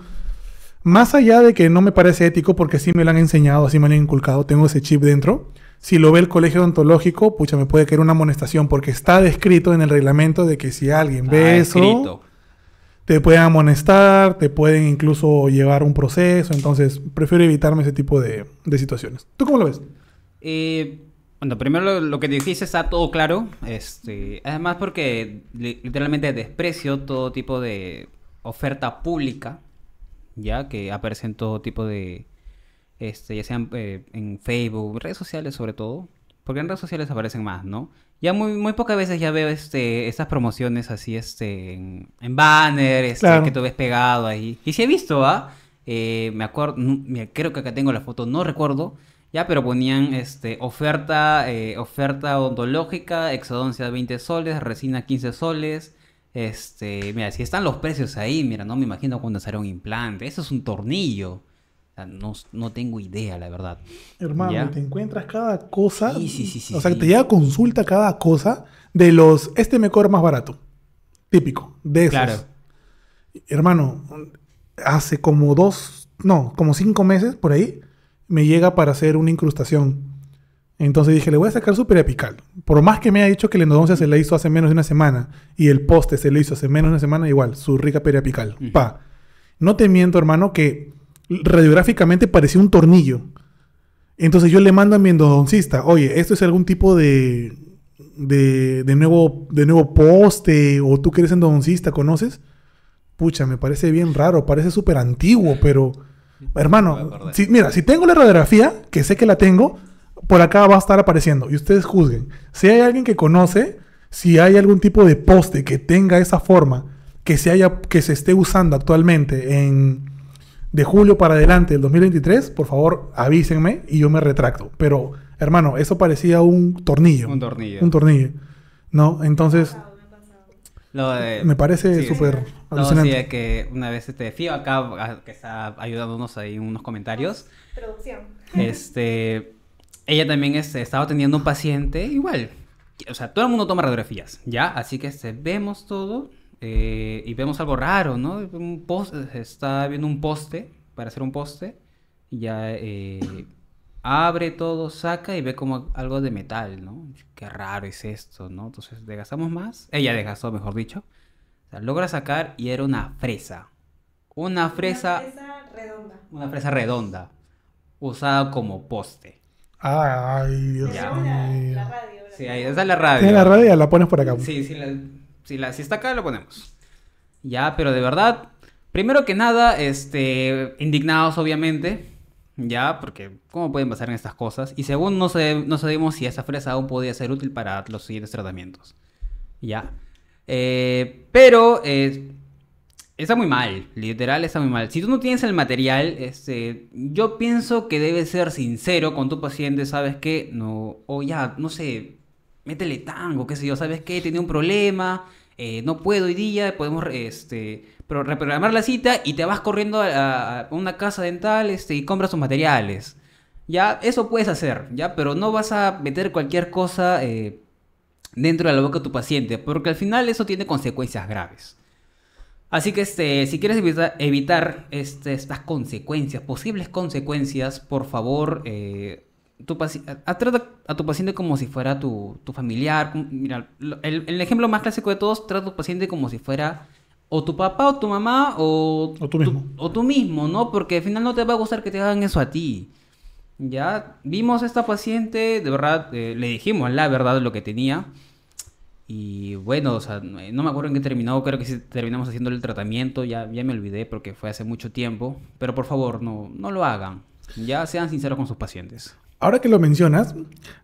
Más allá de que no me parece ético porque sí me lo han enseñado, así me lo han inculcado, tengo ese chip dentro. Si lo ve el colegio odontológico, pucha, me puede caer una amonestación porque está descrito en el reglamento de que si alguien ve ah, eso, te pueden amonestar, te pueden incluso llevar un proceso. Entonces, prefiero evitarme ese tipo de, situaciones. ¿Tú cómo lo ves? Eh, bueno, primero lo, que dijiste está todo claro. Este, además, porque literalmente desprecio todo tipo de oferta pública, ya que aparecen todo tipo de este, ya sean eh, en Facebook, redes sociales sobre todo, porque en redes sociales aparecen más, ¿no? Ya muy, muy pocas veces ya veo este, estas promociones así este, en, banner, este, que tú ves pegado ahí. Y si he visto, ¿ah? Eh, me acuerdo, creo que acá tengo la foto, no recuerdo, ya, pero ponían este, oferta, eh, oferta odontológica, exodoncia 20 soles, resina 15 soles. Este, mira, si están los precios ahí, mira, no me imagino cuando será un implante. Eso es un tornillo. No, tengo idea, la verdad. Hermano, te encuentras cada cosa. Sí, sí, sí, o sea, te llega consulta cada cosa de los. Este me cobra más barato. Típico. De esos. Hermano, hace como dos. No, como cinco meses por ahí. Me llega para hacer una incrustación. Entonces dije, le voy a sacar su periapical. Por más que me haya dicho que la endodoncia se la hizo hace menos de una semana y el poste se lo hizo hace menos de una semana, igual, su rica periapical. Pa. No te miento, hermano, que radiográficamente parecía un tornillo. Entonces yo le mando a mi endodoncista, oye, esto es algún tipo de, de, nuevo, de nuevo poste o tú que eres endodoncista, ¿conoces? Pucha, me parece bien raro, parece súper antiguo, pero hermano, mira, si tengo la radiografía, que sé que la tengo, por acá va a estar apareciendo y ustedes juzguen. Si hay alguien que conoce, si hay algún tipo de poste que tenga esa forma, que se, haya, que se esté usando actualmente en, de julio para adelante del 2023, por favor avísenme y yo me retracto. Pero, hermano, eso parecía un tornillo. Un tornillo. Un tornillo. ¿No? Entonces... me parece súper alucinante. que una vez este Fío acá, que está ayudándonos ahí unos comentarios. Producción. Este, ella también este, estaba teniendo un paciente igual. O sea, todo el mundo toma radiografías, ¿ya? Así que se este, vemos todo eh, y vemos algo raro, ¿no? Un post, está viendo un poste para hacer un poste, y ya eh, abre todo, saca y ve como algo de metal, ¿no? Qué raro es esto, ¿no? Entonces desgastamos más, ella desgastó, mejor dicho. O sea, logra sacar y era una fresa. Una fresa. Una fresa redonda. Una fresa redonda. Usada como poste. Ay, Dios mío. La, la radio. La sí, ahí está la radio. Tiene la radio la pones por acá. Sí, sí, la, si, la, si está acá, lo ponemos. Ya, pero de verdad, primero que nada, este, indignados obviamente, ya, porque ¿cómo pueden pasar en estas cosas? Y según no, no sabemos si esa fresa aún podía ser útil para los siguientes tratamientos. Ya. Eh, pero eh, está muy mal, literal está muy mal. Si tú no tienes el material, este, yo pienso que debes ser sincero con tu paciente, ¿sabes qué? No, o ya, no sé, métele tango, qué sé yo, ¿sabes qué? Tiene un problema eh, no puedo hoy día, podemos este, reprogramar la cita y te vas corriendo a, una casa dental este, y compras tus materiales. Ya, eso puedes hacer, ya, pero no vas a meter cualquier cosa eh, dentro de la boca de tu paciente, porque al final eso tiene consecuencias graves. Así que este, si quieres evitar este, estas consecuencias, posibles consecuencias, por favor, eh, tu trata a tu paciente como si fuera tu, tu familiar. Mira, el, el, ejemplo más clásico de todos, trata a tu paciente como si fuera o tu papá o tu mamá o, o tú mismo. o tú mismo, ¿no? Porque al final no te va a gustar que te hagan eso a ti. Ya vimos a esta paciente, de verdad, eh, le dijimos la verdad de lo que tenía. Y bueno, no me acuerdo en qué terminó, creo que terminamos haciéndole el tratamiento, ya, ya me olvidé porque fue hace mucho tiempo. Pero por favor, no, no lo hagan. Ya sean sinceros con sus pacientes. Ahora que lo mencionas,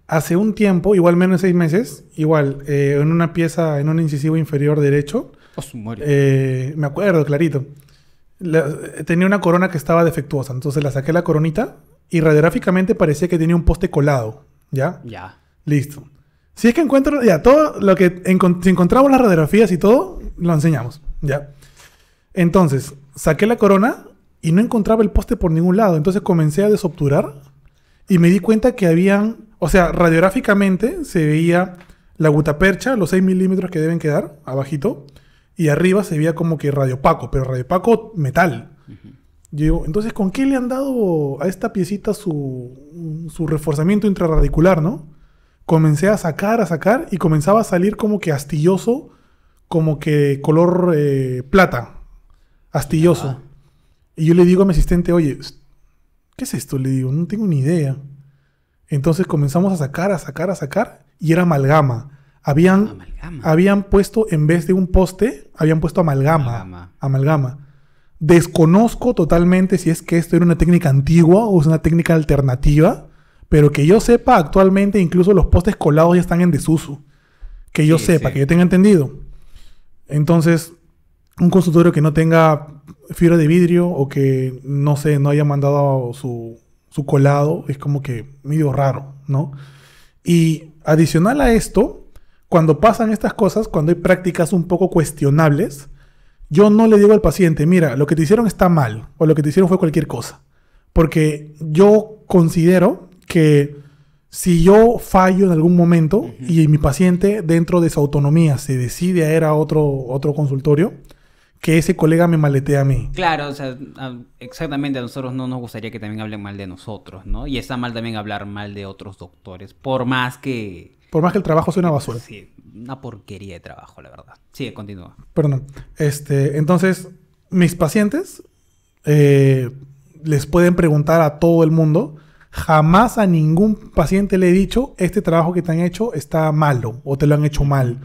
hace un tiempo, igual menos de seis meses, igual, eh, en una pieza, en un incisivo inferior derecho, oh, eh, me acuerdo clarito, eh, tenía una corona que estaba defectuosa, entonces la saqué la coronita y radiográficamente parecía que tenía un poste colado, ¿ya? Ya. Listo. Si es que encuentro, ya, todo lo que, si encontramos las radiografías y todo, lo enseñamos, ¿ya? Entonces, saqué la corona y no encontraba el poste por ningún lado, entonces comencé a desobturar y me di cuenta que habían, o sea, radiográficamente se veía la gutapercha, los 6 milímetros que deben quedar, abajito, y arriba se veía como que radiopaco, pero radiopaco metal. Yo digo, entonces, ¿con qué le han dado a esta piecita su, su reforzamiento intrarradicular, no? Comencé a sacar, a sacar, y comenzaba a salir como que astilloso, como que color eh, plata, astilloso. Y yo le digo a mi asistente, oye, ¿qué es esto? Le digo, no tengo ni idea. Entonces comenzamos a sacar, a sacar, a sacar, y era amalgama. Habían, habían puesto, en vez de un poste, habían puesto amalgama. Amalgama. Desconozco totalmente si es que esto era una técnica antigua o es una técnica alternativa, pero que yo sepa, actualmente incluso los postes colados ya están en desuso. Que yo sepa, que yo tenga entendido. Entonces, un consultorio que no tenga fibra de vidrio o que, no sé, no haya mandado su, colado, es como que medio raro, ¿no? Y adicional a esto, cuando pasan estas cosas, cuando hay prácticas un poco cuestionables, yo no le digo al paciente, mira, lo que te hicieron está mal o lo que te hicieron fue cualquier cosa. Porque yo considero que si yo fallo en algún momento y mi paciente dentro de su autonomía se decide a ir a otro, otro consultorio, que ese colega me maletea a mí. Claro, o sea, exactamente, a nosotros no nos gustaría que también hablen mal de nosotros, ¿no? Y está mal también hablar mal de otros doctores, por más que... Por más que el trabajo sea una basura. Sí, una porquería de trabajo, la verdad. Sí, continúa. Perdón. Este, entonces, mis pacientes eh, les pueden preguntar a todo el mundo. Jamás a ningún paciente le he dicho, este trabajo que te han hecho está malo o te lo han hecho mal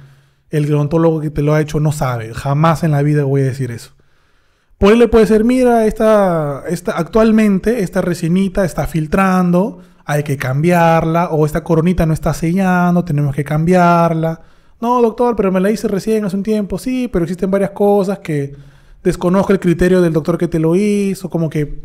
el gerontólogo que te lo ha hecho no sabe. Jamás en la vida voy a decir eso. Por él le puede ser, mira, esta, esta, actualmente esta resinita está filtrando, hay que cambiarla, o esta coronita no está sellando, tenemos que cambiarla. No, doctor, pero me la hice recién hace un tiempo, sí, pero existen varias cosas que desconozco el criterio del doctor que te lo hizo, como que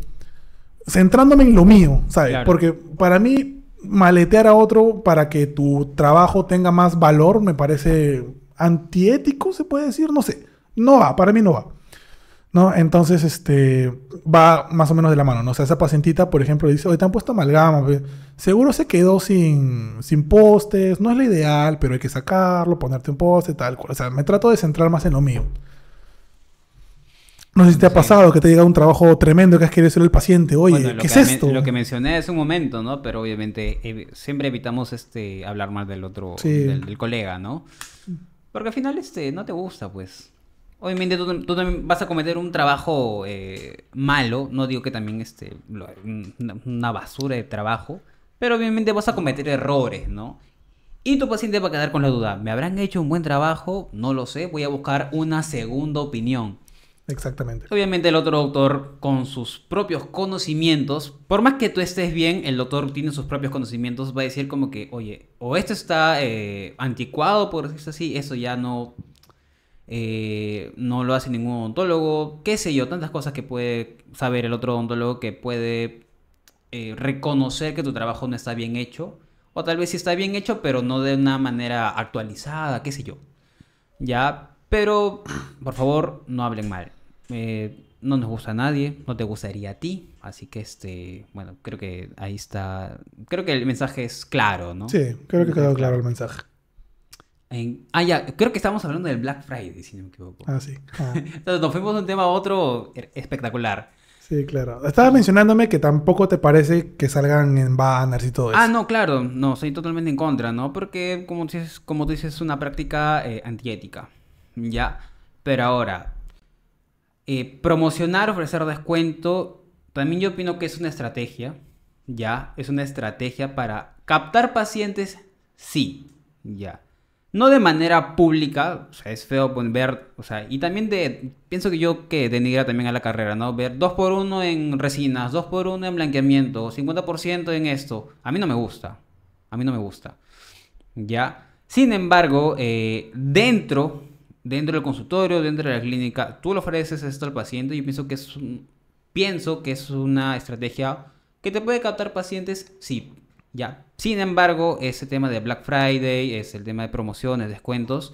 centrándome en lo mío, ¿sabes? Porque para mí maletear a otro para que tu trabajo tenga más valor me parece antiético, se puede decir, no sé. No va, para mí no va. ¿No? Entonces, este, va más o menos de la mano, ¿no? O sea, esa pacientita, por ejemplo, dice, hoy te han puesto amalgama, seguro se quedó sin, sin postes, no es lo ideal, pero hay que sacarlo, ponerte un poste, tal O sea, me trato de centrar más en lo mío. No sé si te ha pasado que te llegado un trabajo tremendo que has querido ser el paciente, oye, ¿qué es esto? Lo que mencioné hace un momento, ¿no? Pero obviamente eh, siempre evitamos este hablar mal del otro, del colega, ¿no? Porque al final este, no te gusta, pues. Obviamente tú, también vas a cometer un trabajo eh, malo, no digo que también este, una basura de trabajo, pero obviamente vas a cometer errores, ¿no? Y tu paciente va a quedar con la duda, ¿me habrán hecho un buen trabajo? No lo sé, voy a buscar una segunda opinión. Exactamente. Obviamente el otro doctor con sus propios conocimientos, por más que tú estés bien, el doctor tiene sus propios conocimientos, va a decir como que, oye, o esto está eh, anticuado, por decirlo así, eso ya no, eh, no lo hace ningún odontólogo, qué sé yo, tantas cosas que puede saber el otro odontólogo que puede eh, reconocer que tu trabajo no está bien hecho, o tal vez sí está bien hecho, pero no de una manera actualizada, qué sé yo. Ya, pero por favor, no hablen mal. Eh, no nos gusta a nadie, no te gustaría a ti. Así que, este, bueno, creo que ahí está. Creo que el mensaje es claro, ¿no? Sí, creo que quedó claro el mensaje. ah, ya, creo que estábamos hablando del Black Friday, si no me equivoco. Ah, sí. [laughs] Ah. Entonces nos fuimos de un tema a otro espectacular. Sí, claro. Estabas mencionándome que tampoco te parece que salgan en banners y todo ah, eso. Ah, no, claro. No, soy totalmente en contra, ¿no? Porque, como, dices, como dices, es una práctica eh, antiética. Ya. Pero ahora, eh, promocionar, ofrecer descuento, también yo opino que es una estrategia, ¿ya? Es una estrategia para captar pacientes, sí, ya. No de manera pública, o sea, es feo ver, o sea, y también de, pienso que yo que denigra también a la carrera, ¿no? Ver 2x1 en resinas, 2x1 en blanqueamiento, 50% en esto, a mí no me gusta, a mí no me gusta, ¿ya? Sin embargo, eh, dentro dentro del consultorio, dentro de la clínica, tú le ofreces esto al paciente, yo pienso que es, pienso que es una estrategia que te puede captar pacientes, sí, ya. Sin embargo, ese tema de Black Friday, es el tema de promociones, descuentos,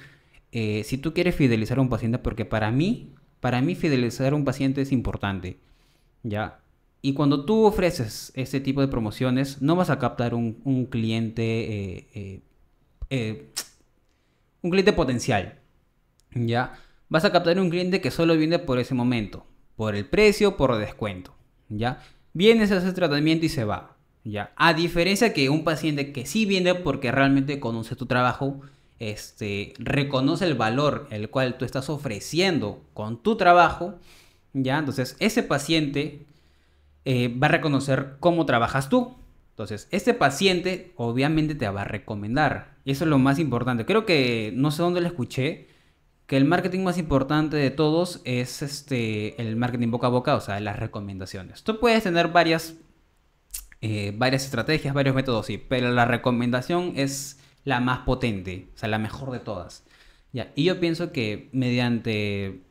eh, si tú quieres fidelizar a un paciente, porque para mí, para mí fidelizar a un paciente es importante, ya. Y cuando tú ofreces este tipo de promociones, no vas a captar un, cliente, eh, eh, un cliente potencial, ¿ya? Vas a captar un cliente que solo viene por ese momento, por el precio, por descuento, ¿ya? Viene, se hace el tratamiento y se va, ¿ya? A diferencia que un paciente que sí viene porque realmente conoce tu trabajo, este, reconoce el valor el cual tú estás ofreciendo con tu trabajo, ¿ya? Entonces, ese paciente eh, va a reconocer cómo trabajas tú. Entonces, este paciente obviamente te va a recomendar. Y eso es lo más importante. Creo que, no sé dónde lo escuché, que el marketing más importante de todos es este, el marketing boca a boca, o sea, las recomendaciones. Tú puedes tener varias, eh, varias estrategias, varios métodos, sí, pero la recomendación es la más potente, o sea, la mejor de todas. Ya, y yo pienso que mediante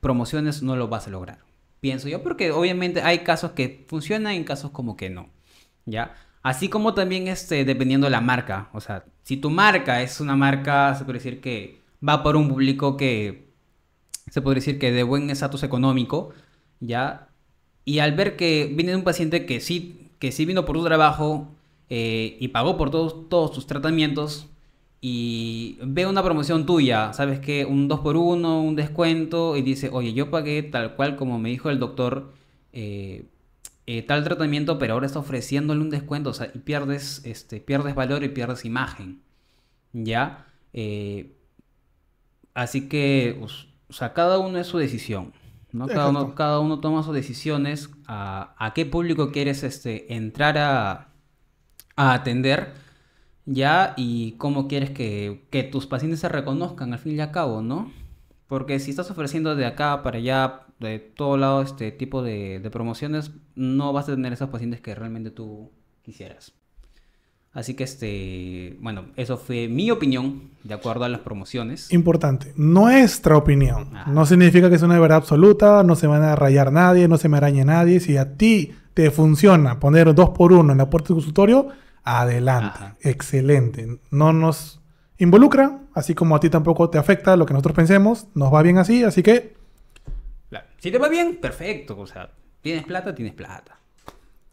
promociones no lo vas a lograr. Pienso yo, porque obviamente hay casos que funcionan y casos como que no. ¿Ya? Así como también este, dependiendo de la marca. O sea, si tu marca es una marca, se puede decir que va por un público que se podría decir que de buen estatus económico, ¿ya? Y al ver que viene un paciente que sí, que sí vino por su trabajo eh, y pagó por todos, todos sus tratamientos y ve una promoción tuya, ¿sabes qué? Un 2x1, un descuento y dice, oye, yo pagué tal cual como me dijo el doctor eh, eh, tal tratamiento, pero ahora está ofreciéndole un descuento, o sea, y pierdes, este, pierdes valor y pierdes imagen, ¿ya? Así que, o sea, cada uno es su decisión. ¿no? Cada, uno, toma sus decisiones a, qué público quieres este, entrar a, atender ya y cómo quieres que, tus pacientes se reconozcan al fin y al cabo, ¿no? Porque si estás ofreciendo de acá para allá, de todo lado, este tipo de promociones, no vas a tener esos pacientes que realmente tú quisieras. Así que este, bueno, eso fue mi opinión de acuerdo a las promociones. Importante, nuestra opinión. No significa que es una verdad absoluta, no se van a rayar nadie, no se me arañe nadie. Si a ti te funciona poner dos por uno en la puerta del consultorio, adelante. Excelente. No nos involucra, así como a ti tampoco te afecta lo que nosotros pensemos. Nos va bien así, así que. Si te va bien, perfecto. O sea, tienes plata, tienes plata.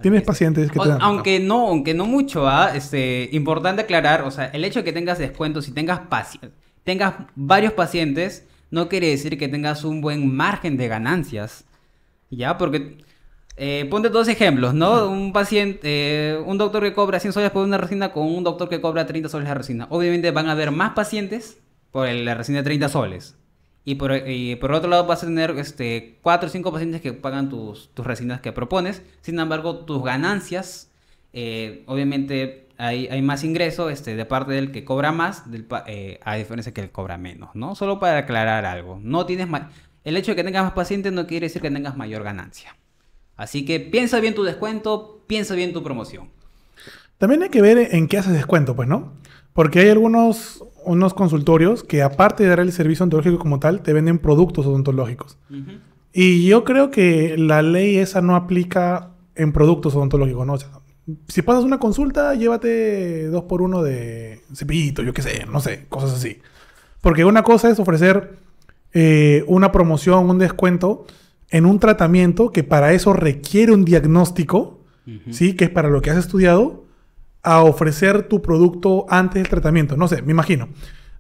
Tienes pacientes que Aunque no, aunque no mucho, ¿ah? este, importante aclarar, o sea, el hecho de que tengas descuentos y tengas tengas varios pacientes no quiere decir que tengas un buen margen de ganancias. ¿Ya? Porque eh, ponte dos ejemplos, ¿no? Un paciente, eh, un doctor que cobra 100 soles por una resina con un doctor que cobra 30 soles la resina. Obviamente van a haber más pacientes por la resina de 30 soles. Y por, otro lado vas a tener este, 4 o 5 pacientes que pagan tus, resinas que propones. Sin embargo, tus ganancias, eh, obviamente hay, más ingreso este, de parte del que cobra más, eh, a diferencia que el cobra menos, ¿no? Solo para aclarar algo. No tienes El hecho de que tengas más pacientes no quiere decir que tengas mayor ganancia. Así que piensa bien tu descuento, piensa bien tu promoción. También hay que ver en qué haces descuento, pues, ¿no? Porque hay algunos unos consultorios que aparte de dar el servicio odontológico como tal, te venden productos odontológicos. Y yo creo que la ley esa no aplica en productos odontológicos, ¿no? si pasas una consulta, llévate dos por uno de cepillito, yo qué sé, no sé, cosas así. Porque una cosa es ofrecer eh, una promoción, un descuento en un tratamiento que para eso requiere un diagnóstico, ¿sí? Que es para lo que has estudiado a ofrecer tu producto antes del tratamiento. No sé, me imagino.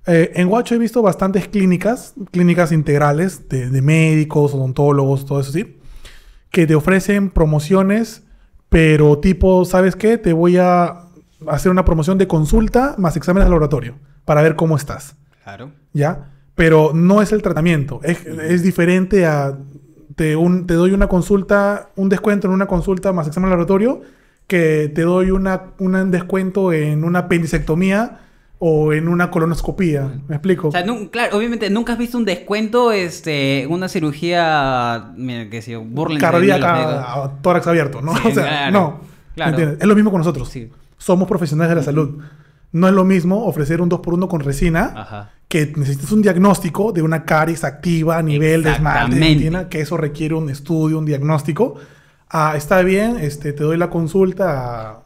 Eh, en Guacho he visto bastantes clínicas, clínicas integrales de, médicos, odontólogos, todo eso, ¿sí? Que te ofrecen promociones, pero tipo, ¿sabes qué? Te voy a hacer una promoción de consulta más exámenes al laboratorio para ver cómo estás. Claro. ¿Ya? Pero no es el tratamiento. Es, diferente a. Te, un, te doy una consulta, un descuento en una consulta más exámenes de laboratorio que te doy una, un descuento en una apendicectomía o en una colonoscopía. ¿Me explico? obviamente nunca has visto un descuento este, en una cirugía, que se tórax abierto, ¿no? no. Claro. es lo mismo con nosotros. Somos profesionales de la salud. No es lo mismo ofrecer un 2x1 con resina que necesitas un diagnóstico de una caries activa a nivel de esmalte, que eso requiere un estudio, un diagnóstico ah, está bien, este, te doy la consulta.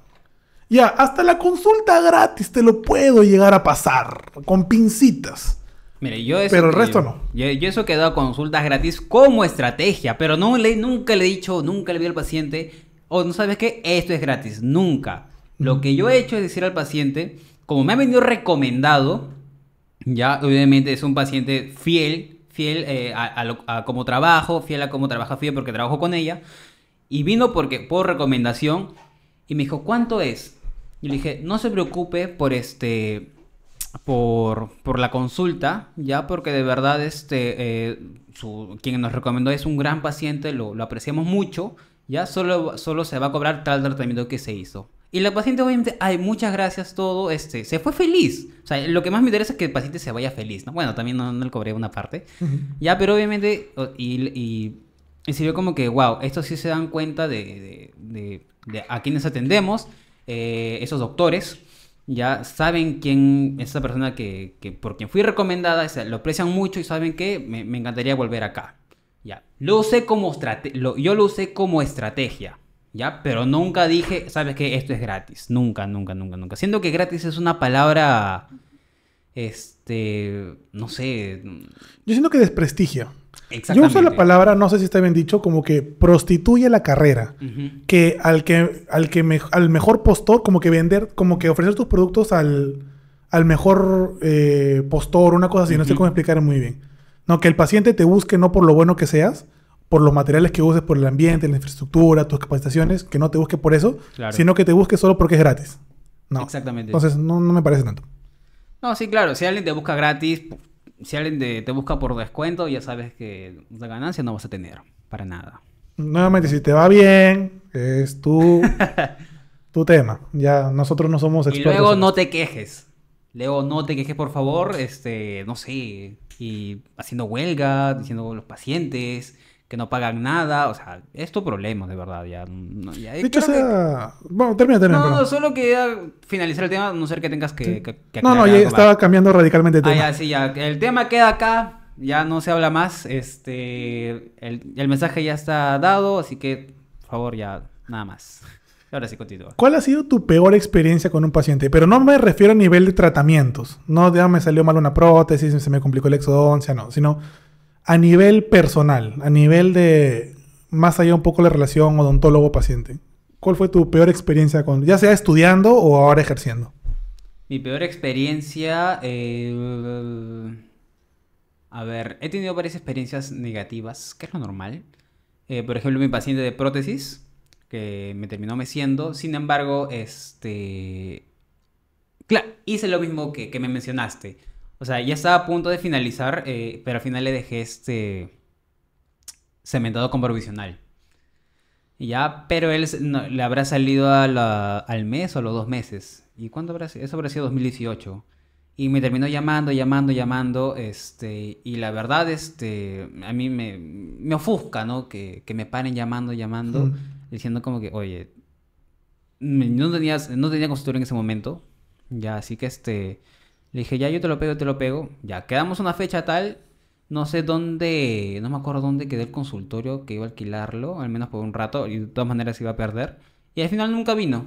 Ya, hasta la consulta gratis te lo puedo llegar a pasar, con pincitas. Mire, yo eso pero el resto no. Yo, eso que he dado consultas gratis como estrategia, pero nunca le he dicho, nunca le he vi al paciente, o oh, no sabes qué, esto es gratis, nunca. Lo que yo he hecho es decir al paciente, como me ha venido recomendado, ya obviamente es un paciente fiel, fiel eh, a, como trabajo, fiel a cómo trabaja fiel porque trabajo con ella. Y vino porque por recomendación y me dijo, "¿Cuánto es?" Y le dije, "No se preocupe por este por, por la consulta, ya porque de verdad este eh, quien nos recomendó es un gran paciente, lo, apreciamos mucho, ya solo, solo se va a cobrar tal tratamiento que se hizo." Y la paciente obviamente, ay, muchas gracias, todo, este, se fue feliz. O sea, lo que más me interesa es que el paciente se vaya feliz, ¿no? Bueno, también no, le cobré una parte. ya, pero obviamente, y, y, y sirvió como que, wow, estos sí se dan cuenta de, de, a quienes atendemos, eh, esos doctores, ya saben quién esa persona que, por quien fui recomendada, lo aprecian mucho y saben que me, encantaría volver acá. Ya, lo como yo lo usé como estrategia, ya, pero nunca dije, sabes que esto es gratis, nunca, nunca, nunca, nunca. Siento que gratis es una palabra, este, no sé. Yo siento que desprestigio. Yo uso la palabra, no sé si está bien dicho, como que prostituye la carrera. Que al que, al que al mejor postor, como que vender, como que ofrecer tus productos al, mejor eh, postor, una cosa así, no sé cómo explicar muy bien. No, que el paciente te busque no por lo bueno que seas, por los materiales que uses, por el ambiente, la infraestructura, tus capacitaciones, que no te busque por eso, sino que te busque solo porque es gratis. No. Exactamente. Entonces, no, no me parece tanto. No, sí, claro. Si alguien te busca gratis, si alguien de, te busca por descuento, ya sabes que la ganancia no vas a tener para nada. Nuevamente, si te va bien, es tu, [laughs] tu tema. Ya nosotros no somos expertos. Y luego no te quejes. Luego no te quejes, por favor. Este, no sé. Y haciendo huelga, diciendo los pacientes que no pagan nada. O sea, es tu problema, de verdad. Ya, Dicho sea... Bueno, termina, termina. No, no solo quería finalizar el tema, no ser que tengas que... no, no, estaba cambiando radicalmente el tema. Ah, ya, sí, ya. El tema queda acá. Ya no se habla más. Este... El, mensaje ya está dado, así que, por favor, ya, nada más. [laughs] Ahora sí, continúa. ¿Cuál ha sido tu peor experiencia con un paciente? Pero no me refiero a nivel de tratamientos. No, ya me salió mal una prótesis, se me complicó el exodoncia, no. Sino a nivel personal, a nivel de más allá un poco la relación odontólogo-paciente, ¿cuál fue tu peor experiencia con, ya sea estudiando o ahora ejerciendo? Mi peor experiencia, eh, a ver, he tenido varias experiencias negativas, que es lo normal. Eh, por ejemplo, mi paciente de prótesis, que me terminó meciendo. Sin embargo, este, claro, hice lo mismo que, que me mencionaste o sea, ya estaba a punto de finalizar, eh, pero al final le dejé este cementado con provisional. Y ya, pero él le habrá salido al mes o a los dos meses. ¿Y cuándo habrá sido? Eso habrá sido 2018. Y me terminó llamando, llamando, llamando, este, y la verdad, este, a mí me, me ofusca, ¿no? Que, que, me paren llamando, llamando, diciendo como que, oye, no tenía, no tenía consultorio en ese momento, ya, así que, este, le dije, ya yo te lo pego, te lo pego. Ya, quedamos una fecha tal. No sé dónde, no me acuerdo dónde quedé el consultorio que iba a alquilarlo, al menos por un rato, y de todas maneras iba a perder. Y al final nunca vino.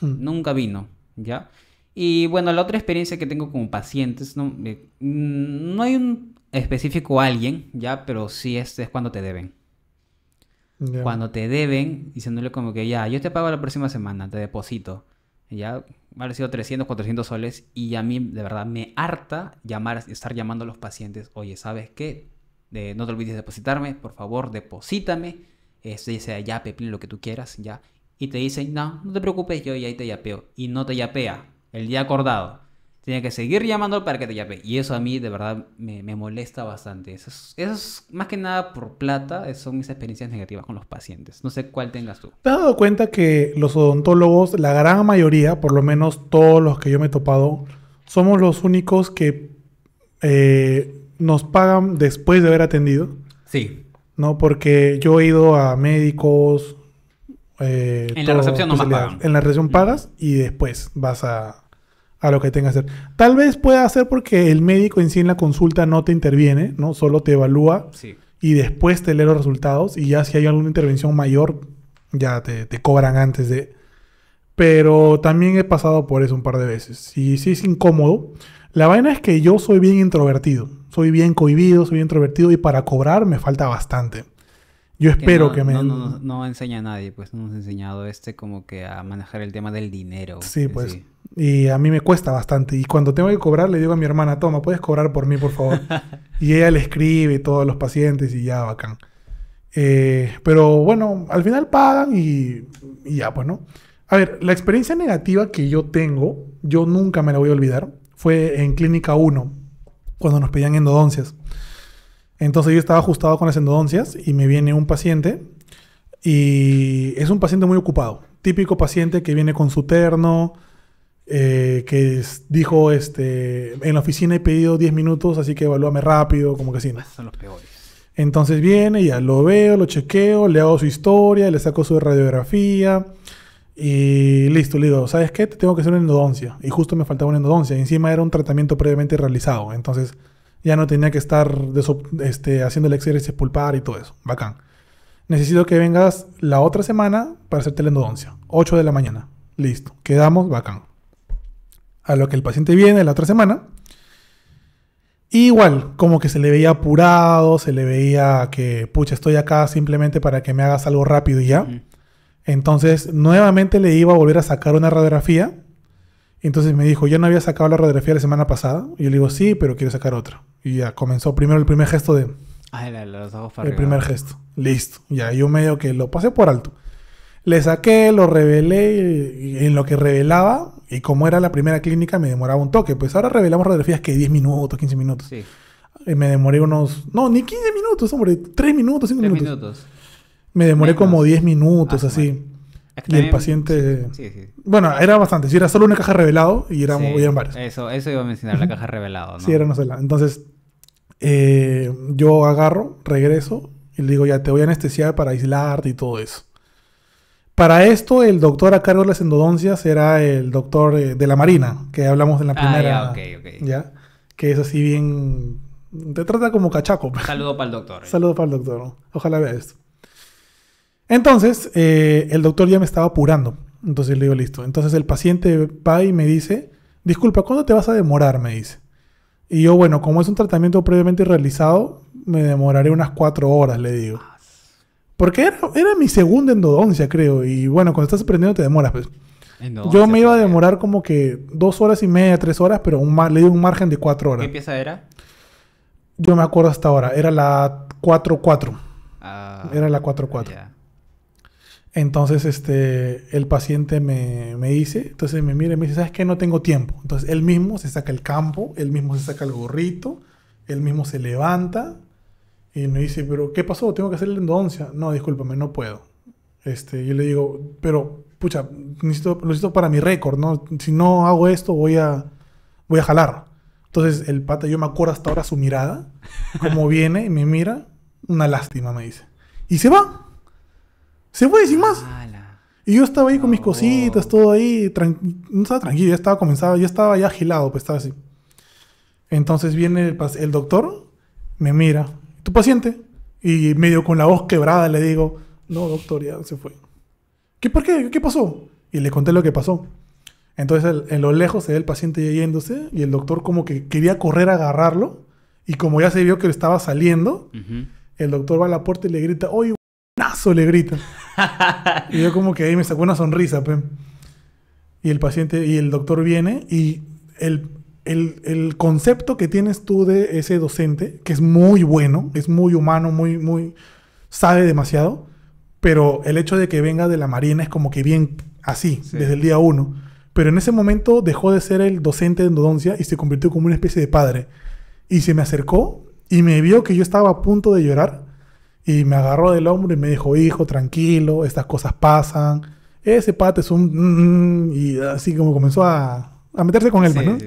Hmm. Nunca vino, ¿ya? Y bueno, la otra experiencia que tengo con pacientes, eh, mm, no, hay un específico alguien, ¿ya? Pero sí es, es cuando te deben. Cuando te deben, diciéndole como que ya, yo te pago la próxima semana, te deposito ya han sido 300, 400 soles y a mí de verdad me harta llamar, estar llamando a los pacientes, oye, ¿sabes qué? no te olvides de depositarme, por favor, deposítame, este dice ya, Pepín, lo que tú quieras, ya. Y te dicen, no, no te preocupes, yo ya te yapeo. Y no te yapea, el día acordado tenía que seguir llamando para que te llame. Y eso a mí de verdad me, molesta bastante. Eso es, más que nada por plata, son mis experiencias negativas con los pacientes. No sé cuál tengas tú. ¿Te has dado cuenta que los odontólogos, la gran mayoría, por lo menos todos los que yo me he topado, somos los únicos que eh, nos pagan después de haber atendido? Sí. No, porque yo he ido a médicos. Eh, en la recepción no más pues, pagan. En la recepción mm. pagas y después vas a a lo que tenga que hacer. Tal vez pueda hacer porque el médico en sí en la consulta no te interviene, ¿no? Solo te evalúa y después te lee los resultados y ya si hay alguna intervención mayor, ya te, te, cobran antes de... Pero también he pasado por eso un par de veces y sí es incómodo. La vaina es que yo soy bien introvertido, soy bien cohibido, soy bien introvertido y para cobrar me falta bastante. Yo espero que, me... No, no, no, enseña a nadie, pues nos ha enseñado este como que a manejar el tema del dinero. Sí, pues. Y a mí me cuesta bastante. Y cuando tengo que cobrar, le digo a mi hermana, toma, puedes cobrar por mí, por favor. [laughs] y ella le escribe todos los pacientes y ya, bacán. Eh, pero bueno, al final pagan y, y ya, pues, ¿no? A ver, la experiencia negativa que yo tengo, yo nunca me la voy a olvidar, fue en Clínica 1, cuando nos pedían endodoncias. Entonces yo estaba ajustado con las endodoncias y me viene un paciente y es un paciente muy ocupado. Típico paciente que viene con su terno, eh, que dijo, este, en la oficina he pedido 10 minutos, así que evalúame rápido, como que sí. ¿no? Son los peores. Entonces viene, y ya lo veo, lo chequeo, le hago su historia, le saco su radiografía y listo, le digo, ¿sabes qué? tengo que hacer una endodoncia. Y justo me faltaba una endodoncia. Encima era un tratamiento previamente realizado. Entonces ya no tenía que estar este, haciendo el exército pulpar y todo eso. Bacán. Necesito que vengas la otra semana para hacerte la endodoncia. 8 de la mañana. Listo. Quedamos, bacán. A lo que el paciente viene la otra semana. igual, como que se le veía apurado, se le veía que, pucha, estoy acá simplemente para que me hagas algo rápido y ya. Entonces, nuevamente le iba a volver a sacar una radiografía entonces me dijo, ¿ya no había sacado la radiografía la semana pasada? Y yo le digo, sí, pero quiero sacar otra. Y ya comenzó primero el primer gesto de... Ah, los ojos El primer gesto. Listo. Ya yo medio que lo pasé por alto. Le saqué, lo revelé y en lo que revelaba, y como era la primera clínica, me demoraba un toque. Pues ahora revelamos radiografías que 10 minutos, 15 minutos. Sí. Y eh, me demoré unos... No, ni 15 minutos, hombre. 3 minutos, 5 3 minutos. Me demoré como 10 minutos, así y el paciente. Bueno, era bastante. Si era solo una caja revelado y era muy varios. Eso, iba a mencionar, la caja revelado. ¿no? Sí, era una sola. Entonces, eh, yo agarro, regreso y le digo, ya te voy a anestesiar para aislarte y todo eso. Para esto, el doctor a cargo de las endodoncias era el doctor eh, de la Marina, que hablamos en la ah, primera. Ah, ya, Que es así bien. Te trata como cachaco. Saludo para el doctor. Eh. Saludo para el doctor. Ojalá vea esto. Entonces, eh, el doctor ya me estaba apurando. Entonces le digo, listo. Entonces el paciente va y me dice, disculpa, ¿cuándo te vas a demorar? Me dice. Y yo, bueno, como es un tratamiento previamente realizado, me demoraré unas cuatro horas, le digo. Porque era, mi segunda endodoncia, creo. Y bueno, cuando estás aprendiendo te demoras, pues. yo me iba a demorar como que dos horas y media, tres horas, pero un le di un margen de cuatro horas. ¿Qué pieza era? Yo me acuerdo hasta ahora. Era la 4-4. Ah, era la 4-4. Entonces, este, el paciente me, me dice, entonces me mira y me dice, ¿sabes qué? No tengo tiempo. Entonces, él mismo se saca el campo, él mismo se saca el gorrito, él mismo se levanta y me dice, pero ¿qué pasó? ¿Tengo que hacer la endodoncia? No, discúlpame, no puedo. Este, yo le digo, pero, pucha, necesito, lo necesito para mi récord, ¿no? Si no hago esto, voy a, voy a jalar. Entonces, el pata, yo me acuerdo hasta ahora su mirada, cómo viene y me mira, una lástima, me dice. Y se va. Se fue sin más. Y yo estaba ahí con mis cositas, todo ahí, no estaba tranquilo, ya estaba comenzado, ya estaba ya agilado, pues estaba así. Entonces viene el, doctor, me mira, tu paciente, y medio con la voz quebrada le digo, no, doctor, ya se fue. ¿Qué por qué? ¿Qué pasó? Y le conté lo que pasó. Entonces en lo lejos se ve el paciente yéndose y el doctor como que quería correr a agarrarlo y como ya se vio que estaba saliendo, el doctor va a la puerta y le grita, oye, ...so le grita. [laughs] y yo como que ahí me sacó una sonrisa, Y el paciente, y el doctor viene y el, el, concepto que tienes tú de ese docente, que es muy bueno, es muy humano, muy, muy, sabe demasiado, pero el hecho de que venga de la Marina es como que bien así, desde el día uno. Pero en ese momento dejó de ser el docente de endodoncia y se convirtió como una especie de padre. Y se me acercó y me vio que yo estaba a punto de llorar y me agarró del hombro y me dijo, hijo, tranquilo, estas cosas pasan. Ese pata es un... Mm, mm", y así como comenzó a, meterse con él, pues, ¿no? Sí,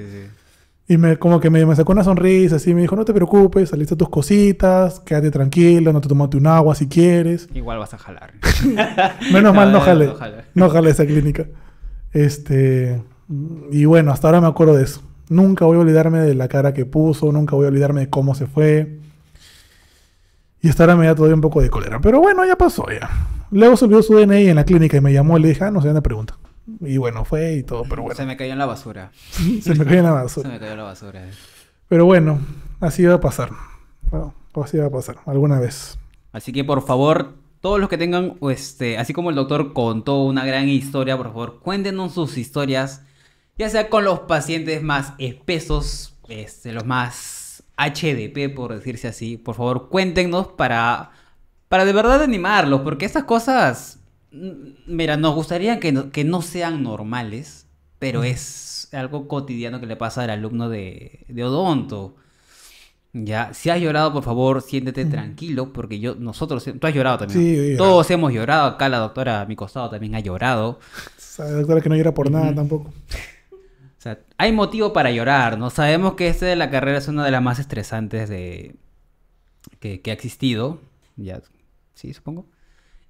Y me, como que me, sacó una sonrisa, así me dijo, no te preocupes, saliste a tus cositas, quédate tranquilo, no te tomaste un agua si quieres. Igual vas a jalar. [laughs] Menos mal no jale. No, jale. esa clínica. Este, y bueno, hasta ahora me acuerdo de eso. Nunca voy a olvidarme de la cara que puso, nunca voy a olvidarme de cómo se fue. Y estar ahora me todavía un poco de cólera. Pero bueno, ya pasó ya. Luego subió su DNI en la clínica y me llamó y le dije, ah, no sé, una pregunta. Y bueno, fue y todo, pero bueno. Se me cayó en la basura. [laughs] se me cayó en la basura. se me cayó en la basura. Pero bueno, así va a pasar. así va a pasar, alguna vez. Así que por favor, todos los que tengan, este, así como el doctor contó una gran historia, por favor, cuéntenos sus historias, ya sea con los pacientes más espesos, este, los más HDP, por decirse así, por favor cuéntenos para, para de verdad animarlos, porque estas cosas, mm, mira, nos gustaría que no, que no sean normales, pero es algo cotidiano que le pasa al alumno de, odonto. Ya, si has llorado, por favor, siéntete tranquilo, porque yo, nosotros, tú has llorado también. Todos hemos llorado, acá la doctora a mi costado también ha llorado. la [laughs] doctora que no llora por nada tampoco hay motivo para llorar, ¿no? Sabemos que esta de la carrera es una de las más estresantes de... que, ha existido. Ya, sí, supongo.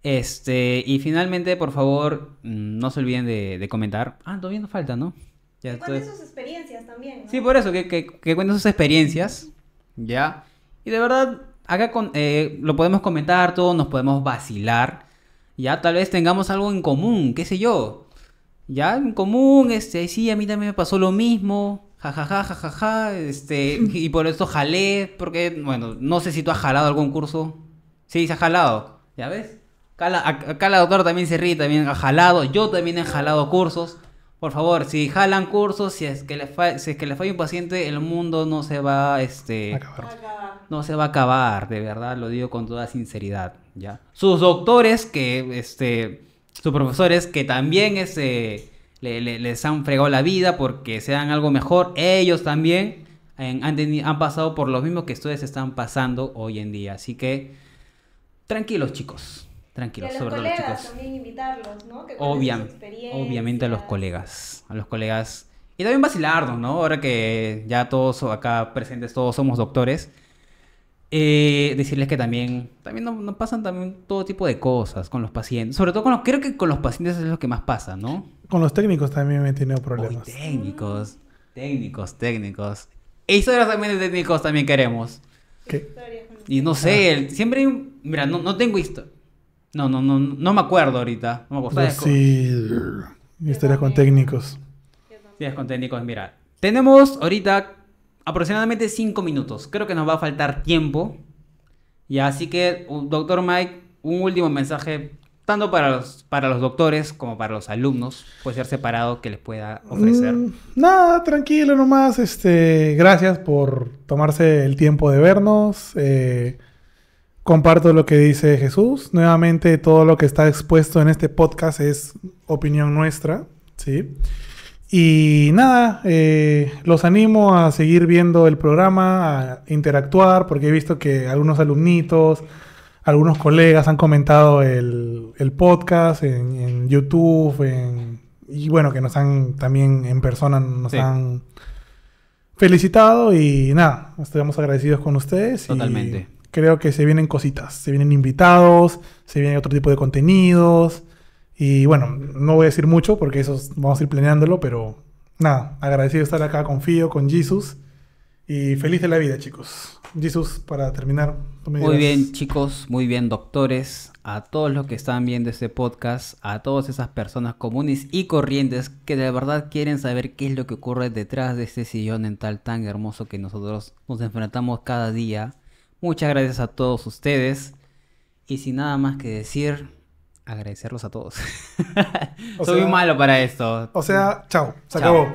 Este, y finalmente, por favor, mm, no se olviden de, comentar. Ah, todavía nos falta, ¿no? que cuenten sus experiencias también. Sí, por eso, que, que, cuenten sus experiencias. Ya. Y de verdad, acá con, eh, lo podemos comentar, todos nos podemos vacilar. Ya, tal vez tengamos algo en común, qué sé yo ya en común, este, sí, a mí también me pasó lo mismo, jajaja, jajaja, ja, ja, ja, este, [laughs] y por eso jalé, porque, bueno, no sé si tú has jalado algún curso. Sí, se ha jalado, ¿ya ves? Acá, la doctora también se ríe, también ha jalado, yo también he jalado cursos. Por favor, si jalan cursos, si es que le, es que le falla un paciente, el mundo no se va este, acabar. No se va a acabar, de verdad, lo digo con toda sinceridad, ¿ya? Sus doctores que este sus profesores que también este, les han fregado la vida porque se dan algo mejor, ellos también han, pasado por lo mismo que ustedes están pasando hoy en día. Así que tranquilos chicos. Tranquilos, los sobre los chicos. También invitarlos, ¿no? Que obviamente a los colegas. A los colegas. Y también vacilarnos, ¿no? Ahora que ya todos acá presentes, todos somos doctores eh, decirles que también, también nos pasan también todo tipo de cosas con los pacientes. Sobre todo con los, creo que con los pacientes es lo que más pasa, ¿no? Con los técnicos también me he tenido problemas. técnicos, técnicos, técnicos. E historias también de técnicos también queremos. ¿Qué? Y no sé, ah. siempre mira, no, tengo historia. No, no, no, no me acuerdo ahorita. No me acuerdo. Yo sí, historias con técnicos. Historias con técnicos, mira. Tenemos ahorita aproximadamente cinco minutos. Creo que nos va a faltar tiempo. Y así que, doctor Mike, un último mensaje, tanto para los, para los doctores como para los alumnos, puede ser separado que les pueda mm, ofrecer. nada, tranquilo nomás. Este, gracias por tomarse el tiempo de vernos. Eh, comparto lo que dice Jesús. Nuevamente, todo lo que está expuesto en este podcast es opinión nuestra. Sí. Y nada, eh, los animo a seguir viendo el programa, a interactuar, porque he visto que algunos alumnitos, algunos colegas han comentado el, podcast en, YouTube, y bueno, que nos han también en persona, nos han felicitado y nada, estamos agradecidos con ustedes. Totalmente. creo que se vienen cositas, se vienen invitados, se viene otro tipo de contenidos. Y bueno, no voy a decir mucho porque eso vamos a ir planeándolo, pero nada, agradecido de estar acá confío, con Jesus. Y feliz de la vida, chicos. Jesus, para terminar. muy bien, chicos, muy bien, doctores. A todos los que están viendo este podcast, a todas esas personas comunes y corrientes que de verdad quieren saber qué es lo que ocurre detrás de este sillón dental tan hermoso que nosotros nos enfrentamos cada día. Muchas gracias a todos ustedes. Y sin nada más que decir, agradecerlos a todos. [laughs] Soy malo para esto. O sea, chao, se acabó.